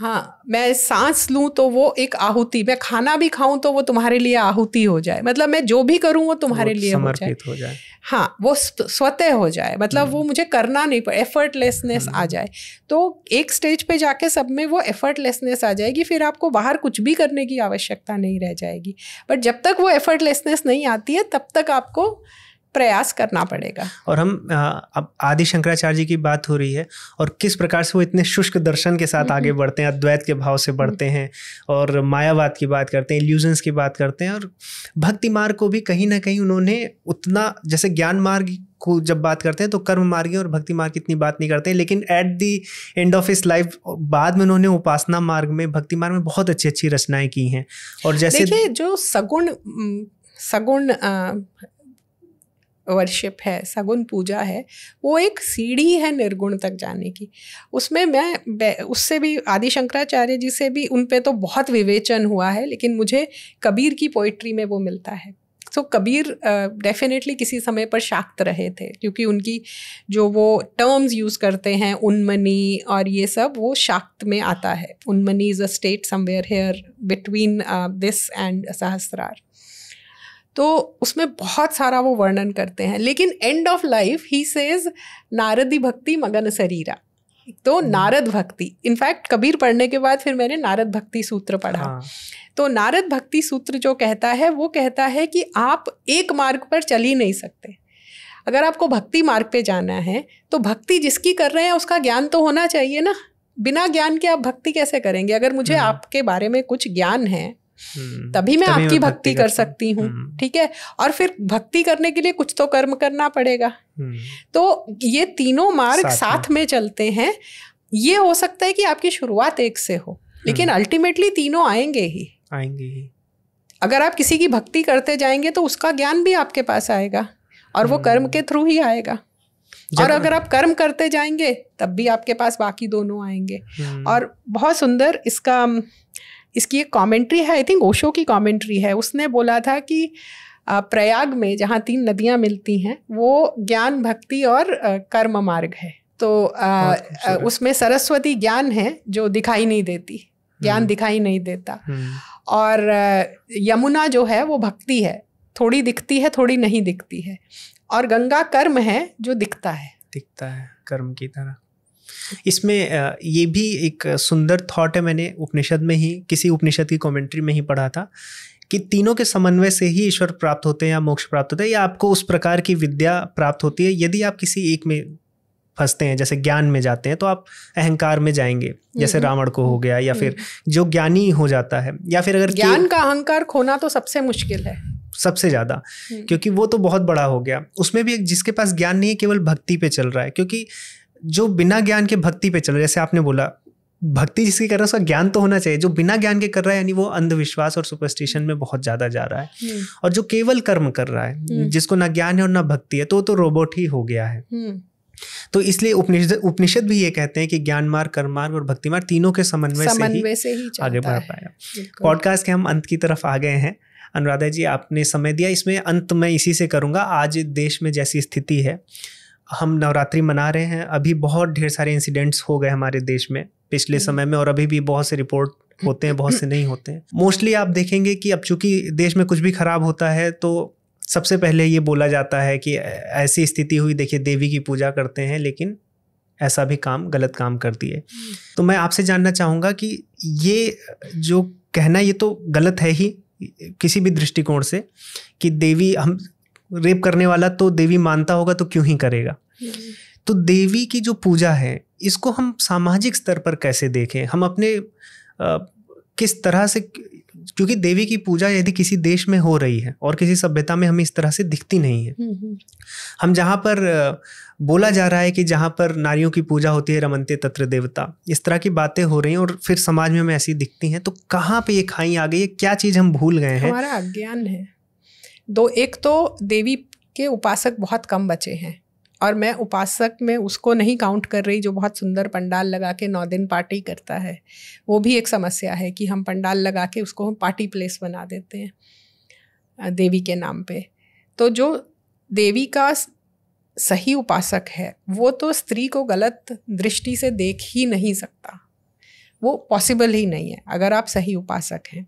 हाँ मैं सांस लूँ तो वो एक आहुति मैं खाना भी खाऊं तो वो तुम्हारे लिए आहुति हो जाए मतलब मैं जो भी करूँ वो तुम्हारे वो लिए हो जाए।, हो जाए हाँ वो स्वतः हो जाए मतलब वो हम्म। मुझे करना नहीं पड़े एफर्टलेसनेस आ हम्म। जाए तो एक स्टेज पे जाके सब में वो एफर्टलेसनेस आ जाएगी फिर आपको बाहर कुछ भी करने की आवश्यकता नहीं रह जाएगी बट जब तक वो एफर्टलेसनेस नहीं आती है तब तक आपको प्रयास करना पड़ेगा और हम अब आदि शंकराचार्य जी की बात हो रही है और किस प्रकार से वो इतने शुष्क दर्शन के साथ हम्म, आगे हम्म। बढ़ते हैं अद्वैत के भाव से बढ़ते हम्म। हैं और मायावाद की बात करते हैं इल्यूजन्स की बात करते हैं और भक्ति मार्ग को भी कहीं ना कहीं उन्होंने उतना जैसे ज्ञान मार्ग को जब बात करते हैं तो कर्म मार्ग और भक्ति मार्ग इतनी बात नहीं करते हैं लेकिन एट दी एंड ऑफ इस लाइफ बाद में उन्होंने उपासना मार्ग में भक्ति मार्ग में बहुत अच्छी अच्छी रचनाएं की हैं और जैसे जो सगुण सगुण वर्शिप है सगुन पूजा है वो एक सीढ़ी है निर्गुण तक जाने की उसमें मैं उससे भी आदि शंकराचार्य जी से भी उन पे तो बहुत विवेचन हुआ है लेकिन मुझे कबीर की पोइट्री में वो मिलता है so so, Kabir definitely uh, किसी समय पर शाक्त रहे थे क्योंकि उनकी जो वो टर्म्स यूज़ करते हैं उन्मनी और ये सब वो शाक्त में आता है unmani is a state somewhere here between this and sahasrara तो उसमें बहुत सारा वो वर्णन करते हैं लेकिन end of life he says नारदी भक्ति मगन शरीरा तो hmm. नारद भक्ति इनफैक्ट कबीर पढ़ने के बाद फिर मैंने नारद भक्ति सूत्र पढ़ा हाँ। तो नारद भक्ति सूत्र जो कहता है वो कहता है कि आप एक मार्ग पर चल ही नहीं सकते अगर आपको भक्ति मार्ग पे जाना है तो भक्ति जिसकी कर रहे हैं उसका ज्ञान तो होना चाहिए ना बिना ज्ञान के आप भक्ति कैसे करेंगे अगर मुझे hmm. आपके बारे में कुछ ज्ञान है हम्म। तभी मैं तभी आपकी भक्ति कर सकती हूँ हम्म। ठीक है और फिर भक्ति करने के लिए कुछ तो कर्म करना पड़ेगा हम्म। तो ये तीनों मार्ग साथ में चलते हैं ये हो सकता है कि आपकी शुरुआत एक से हो लेकिन अल्टीमेटली तीनों आएंगे ही आएंगे ही अगर आप किसी की भक्ति करते जाएंगे तो उसका ज्ञान भी आपके पास आएगा और वो कर्म के थ्रू ही आएगा और अगर आप कर्म करते जाएंगे तब भी आपके पास बाकी दोनों आएंगे और बहुत सुंदर इसका इसकी एक कमेंट्री है आई थिंक ओशो की कमेंट्री है उसने बोला था कि प्रयाग में जहाँ तीन नदियाँ मिलती हैं वो ज्ञान भक्ति और कर्म मार्ग है तो उसमें सरस्वती ज्ञान है जो दिखाई नहीं देती ज्ञान हम्म। दिखाई नहीं देता हम्म। और यमुना जो है वो भक्ति है थोड़ी दिखती है थोड़ी नहीं दिखती है और गंगा कर्म है जो दिखता है दिखता है कर्म की तरह इसमें ये भी एक सुंदर थॉट है मैंने उपनिषद में ही किसी उपनिषद की कमेंट्री में ही पढ़ा था कि तीनों के समन्वय से ही ईश्वर प्राप्त होते हैं या मोक्ष प्राप्त होते हैं या आपको उस प्रकार की विद्या प्राप्त होती है यदि आप किसी एक में फंसते हैं जैसे ज्ञान में जाते हैं तो आप अहंकार में जाएंगे जैसे हम्म, रावण को हो गया या फिर हम्म। जो ज्ञानी हो जाता है या फिर अगर ज्ञान का अहंकार खोना तो सबसे मुश्किल है सबसे ज़्यादा हम्म। क्योंकि वो तो बहुत बड़ा हो गया उसमें भी एक जिसके पास ज्ञान नहीं है केवल भक्ति पे चल रहा है क्योंकि जो बिना ज्ञान के भक्ति पे चल रहा जैसे आपने बोला भक्ति जिसकी कर रहा है उसका ज्ञान तो होना चाहिए जो बिना ज्ञान के कर रहा है यानी वो अंधविश्वास और सुपरस्टिशन में बहुत ज्यादा जा रहा है हम्म। और जो केवल कर्म कर रहा है हम्म। जिसको ना ज्ञान है और ना भक्ति है तो तो रोबोट ही हो गया है हम्म। तो इसलिए उपनिषद उपनिषद भी ये कहते हैं कि ज्ञान मार्ग कर्म मार्ग और भक्ति मार्ग तीनों के समन्वय से, से ही आगे बढ़ पाया पॉडकास्ट के हम अंत की तरफ आ गए हैं अनुराधा जी आपने समय दिया इसमें अंत मैं इसी से करूंगा आज देश में जैसी स्थिति है हम नवरात्रि मना रहे हैं अभी बहुत ढेर सारे इंसिडेंट्स हो गए हमारे देश में पिछले हम्म। समय में और अभी भी बहुत से रिपोर्ट होते हैं बहुत से नहीं होते हैं मोस्टली आप देखेंगे कि अब चूंकि देश में कुछ भी खराब होता है तो सबसे पहले ये बोला जाता है कि ऐसी स्थिति हुई देखिए देवी की पूजा करते हैं लेकिन ऐसा भी काम गलत काम कर दिए हम्म। तो मैं आपसे जानना चाहूँगा कि ये जो कहना ये तो गलत है ही किसी भी दृष्टिकोण से कि देवी हम रेप करने वाला तो देवी मानता होगा तो क्यों ही करेगा तो देवी की जो पूजा है इसको हम सामाजिक स्तर पर कैसे देखें हम अपने आ, किस तरह से क्योंकि देवी की पूजा यदि किसी देश में हो रही है और किसी सभ्यता में हमें इस तरह से दिखती नहीं है हम्म, हम्म। हम जहाँ पर बोला जा रहा है कि जहाँ पर नारियों की पूजा होती है रमनते तत्र देवता इस तरह की बातें हो रही हैं और फिर समाज में हमें ऐसी दिखती हैं तो कहाँ पे ये खाई आ गई है क्या चीज़ हम भूल गए हैं हमारा अज्ञान है दो एक तो देवी के उपासक बहुत कम बचे हैं और मैं उपासक में उसको नहीं काउंट कर रही जो बहुत सुंदर पंडाल लगा के नौ दिन पार्टी करता है वो भी एक समस्या है कि हम पंडाल लगा के उसको हम पार्टी प्लेस बना देते हैं देवी के नाम पे तो जो देवी का सही उपासक है वो तो स्त्री को गलत दृष्टि से देख ही नहीं सकता वो पॉसिबल ही नहीं है अगर आप सही उपासक हैं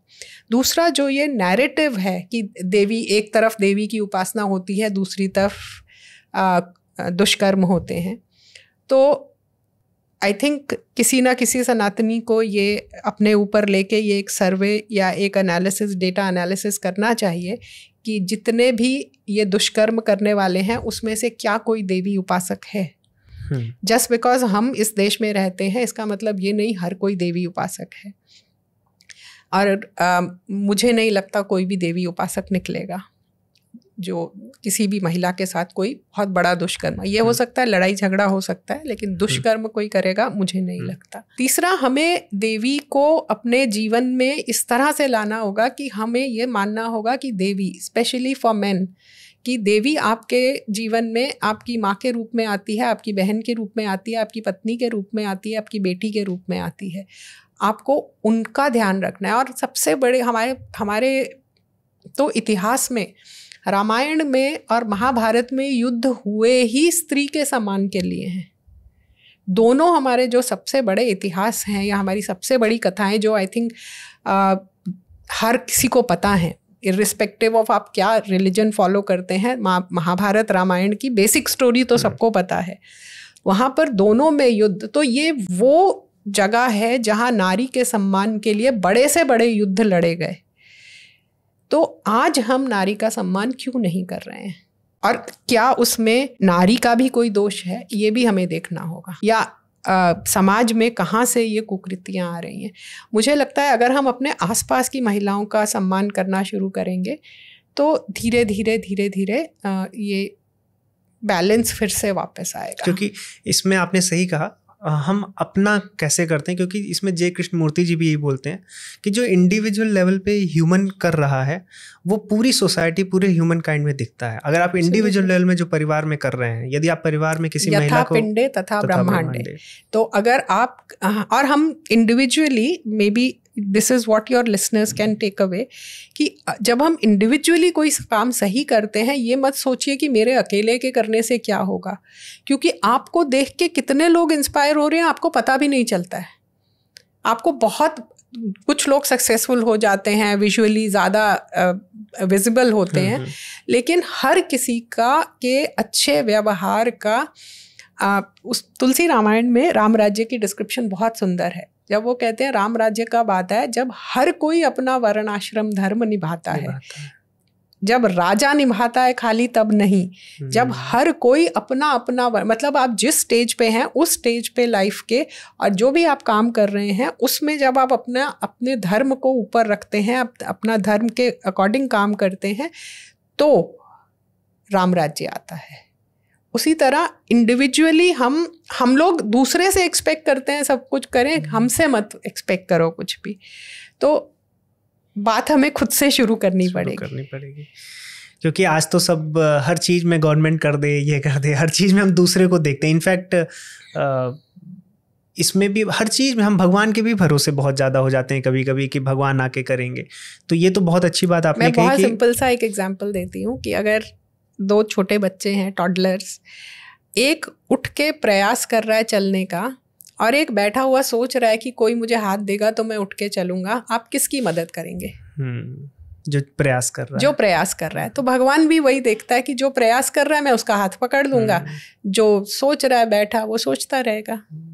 दूसरा जो ये नैरेटिव है कि देवी एक तरफ देवी की उपासना होती है दूसरी तरफ दुष्कर्म होते हैं तो आई थिंक किसी ना किसी सनातनी को ये अपने ऊपर लेके ये एक सर्वे या एक एनालिसिस डेटा एनालिसिस करना चाहिए कि जितने भी ये दुष्कर्म करने वाले हैं उसमें से क्या कोई देवी उपासक है जस्ट हम्म। बिकॉज हम इस देश में रहते हैं इसका मतलब ये नहीं हर कोई देवी उपासक है और आ, मुझे नहीं लगता कोई भी देवी उपासक निकलेगा जो किसी भी महिला के साथ कोई बहुत बड़ा दुष्कर्म ये हो हम्म। सकता है लड़ाई झगड़ा हो सकता है लेकिन हम्म। दुष्कर्म कोई करेगा मुझे नहीं हम्म। लगता तीसरा हमें देवी को अपने जीवन में इस तरह से लाना होगा कि हमें ये मानना होगा कि देवी स्पेशली फॉर मैन कि देवी आपके जीवन में आपकी माँ के रूप में आती है आपकी बहन के रूप में आती है आपकी पत्नी के रूप में आती है आपकी बेटी के रूप में आती है आपको उनका ध्यान रखना है और सबसे बड़े हमारे हमारे तो इतिहास में रामायण में और महाभारत में युद्ध हुए ही स्त्री के सम्मान के लिए हैं दोनों हमारे जो सबसे बड़े इतिहास हैं या हमारी सबसे बड़ी कथाएं जो आई थिंक हर किसी को पता है इरिस्पेक्टिव ऑफ आप क्या रिलीजन फॉलो करते हैं महाभारत रामायण की बेसिक स्टोरी तो हम्म। सबको पता है वहाँ पर दोनों में युद्ध तो ये वो जगह है जहाँ नारी के सम्मान के लिए बड़े से बड़े युद्ध लड़े गए तो आज हम नारी का सम्मान क्यों नहीं कर रहे हैं और क्या उसमें नारी का भी कोई दोष है ये भी हमें देखना होगा या आ, समाज में कहाँ से ये कुकृतियाँ आ रही हैं मुझे लगता है अगर हम अपने आसपास की महिलाओं का सम्मान करना शुरू करेंगे तो धीरे धीरे धीरे धीरे ये बैलेंस फिर से वापस आएगा क्योंकि इसमें आपने सही कहा हम अपना कैसे करते हैं क्योंकि इसमें जय कृष्ण मूर्ति जी भी यही बोलते हैं कि जो इंडिविजुअल लेवल पे ह्यूमन कर रहा है वो पूरी सोसाइटी पूरे ह्यूमन काइंड में दिखता है अगर आप इंडिविजुअल लेवल में जो परिवार में कर रहे हैं यदि आप परिवार में किसी महिला को पिंडे तथा, तथा ब्रह्मांडे तो अगर आप और हम individually may be this is what your listeners can take away कि जब हम इंडिविजुअली कोई काम सही करते हैं ये मत सोचिए कि मेरे अकेले के करने से क्या होगा क्योंकि आपको देख के कितने लोग इंस्पायर हो रहे हैं आपको पता भी नहीं चलता है आपको बहुत कुछ लोग सक्सेसफुल हो जाते हैं विजुअली ज़्यादा विजिबल होते हैं हम्म, हम्म। लेकिन हर किसी का के अच्छे व्यवहार का आ, उस तुलसी रामायण में राम राज्य की डिस्क्रिप्शन बहुत सुंदर है जब वो कहते हैं राम राज्य कब आता है जब हर कोई अपना वर्ण आश्रम धर्म निभाता है जब राजा निभाता है खाली तब नहीं हम्म। जब हर कोई अपना अपना मतलब आप जिस स्टेज पे हैं उस स्टेज पे लाइफ के और जो भी आप काम कर रहे हैं उसमें जब आप अपना अपने धर्म को ऊपर रखते हैं अप, अपना धर्म के अकॉर्डिंग काम करते हैं तो राम राज्य आता है उसी तरह इंडिविजुअली हम हम लोग दूसरे से एक्सपेक्ट करते हैं सब कुछ करें हम्म। हमसे मत एक्सपेक्ट करो कुछ भी तो बात हमें खुद से शुरू करनी शुरू पड़ेगी करनी पड़ेगी क्योंकि आज तो सब हर चीज़ में गवर्नमेंट कर दे ये कर दे हर चीज़ में हम दूसरे को देखते हैं इनफैक्ट इसमें भी हर चीज़ में हम भगवान के भी भरोसे बहुत ज़्यादा हो जाते हैं कभी कभी कि भगवान आके करेंगे तो ये तो बहुत अच्छी बात आपने मैं बहुत सिंपल सा एक एग्जांपल देती हूँ कि अगर दो छोटे बच्चे हैं टॉडलर्स एक उठ के प्रयास कर रहा है चलने का और एक बैठा हुआ सोच रहा है कि कोई मुझे हाथ देगा तो मैं उठ के चलूंगा आप किसकी मदद करेंगे हम्म, जो प्रयास कर रहा है जो प्रयास कर रहा है तो भगवान भी वही देखता है कि जो प्रयास कर रहा है मैं उसका हाथ पकड़ लूंगा हम्म। जो सोच रहा है बैठा वो सोचता रहेगा हम्म।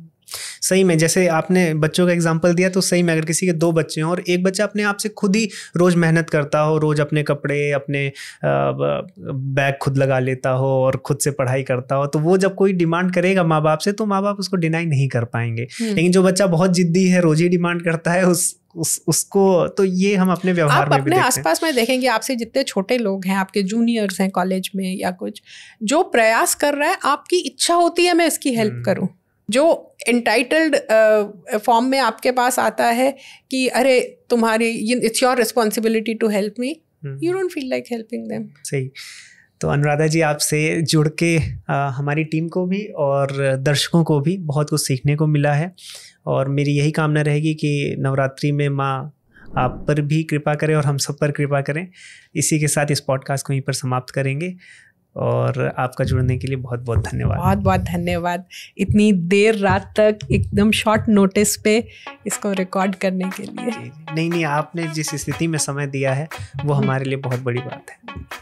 सही में जैसे आपने बच्चों का एग्जाम्पल दिया तो सही में अगर किसी के दो बच्चे हों और एक बच्चा अपने आप से खुद ही रोज़ मेहनत करता हो रोज़ अपने कपड़े अपने बैग खुद लगा लेता हो और खुद से पढ़ाई करता हो तो वो जब कोई डिमांड करेगा माँ बाप से तो माँ बाप उसको डिनाई नहीं कर पाएंगे हम्म। लेकिन जो बच्चा बहुत जिद्दी है रोज़ ही डिमांड करता है उस उस उसको तो ये हम अपने व्यवहार में अपने आसपास में देखेंगे आपसे जितने छोटे लोग हैं आपके जूनियर्स हैं कॉलेज में या कुछ जो प्रयास कर रहा है आपकी इच्छा होती है मैं इसकी हेल्प हम्म। करूं जो इंटाइटल्ड फॉर्म uh, में आपके पास आता है कि अरे तुम्हारी it's your responsibility to help me you don't feel like helping them सही तो अनुराधा जी आपसे जुड़ के आ, uh, हमारी टीम को भी और दर्शकों को भी बहुत कुछ सीखने को मिला है और मेरी यही कामना रहेगी कि नवरात्रि में माँ आप पर भी कृपा करें और हम सब पर कृपा करें इसी के साथ इस पॉडकास्ट को यहीं पर समाप्त करेंगे और आपका जुड़ने के लिए बहुत बहुत धन्यवाद बहुत बहुत धन्यवाद इतनी देर रात तक एकदम शॉर्ट नोटिस पे इसको रिकॉर्ड करने के लिए नहीं नहीं आपने जिस स्थिति में समय दिया है वो हमारे लिए बहुत बड़ी बात है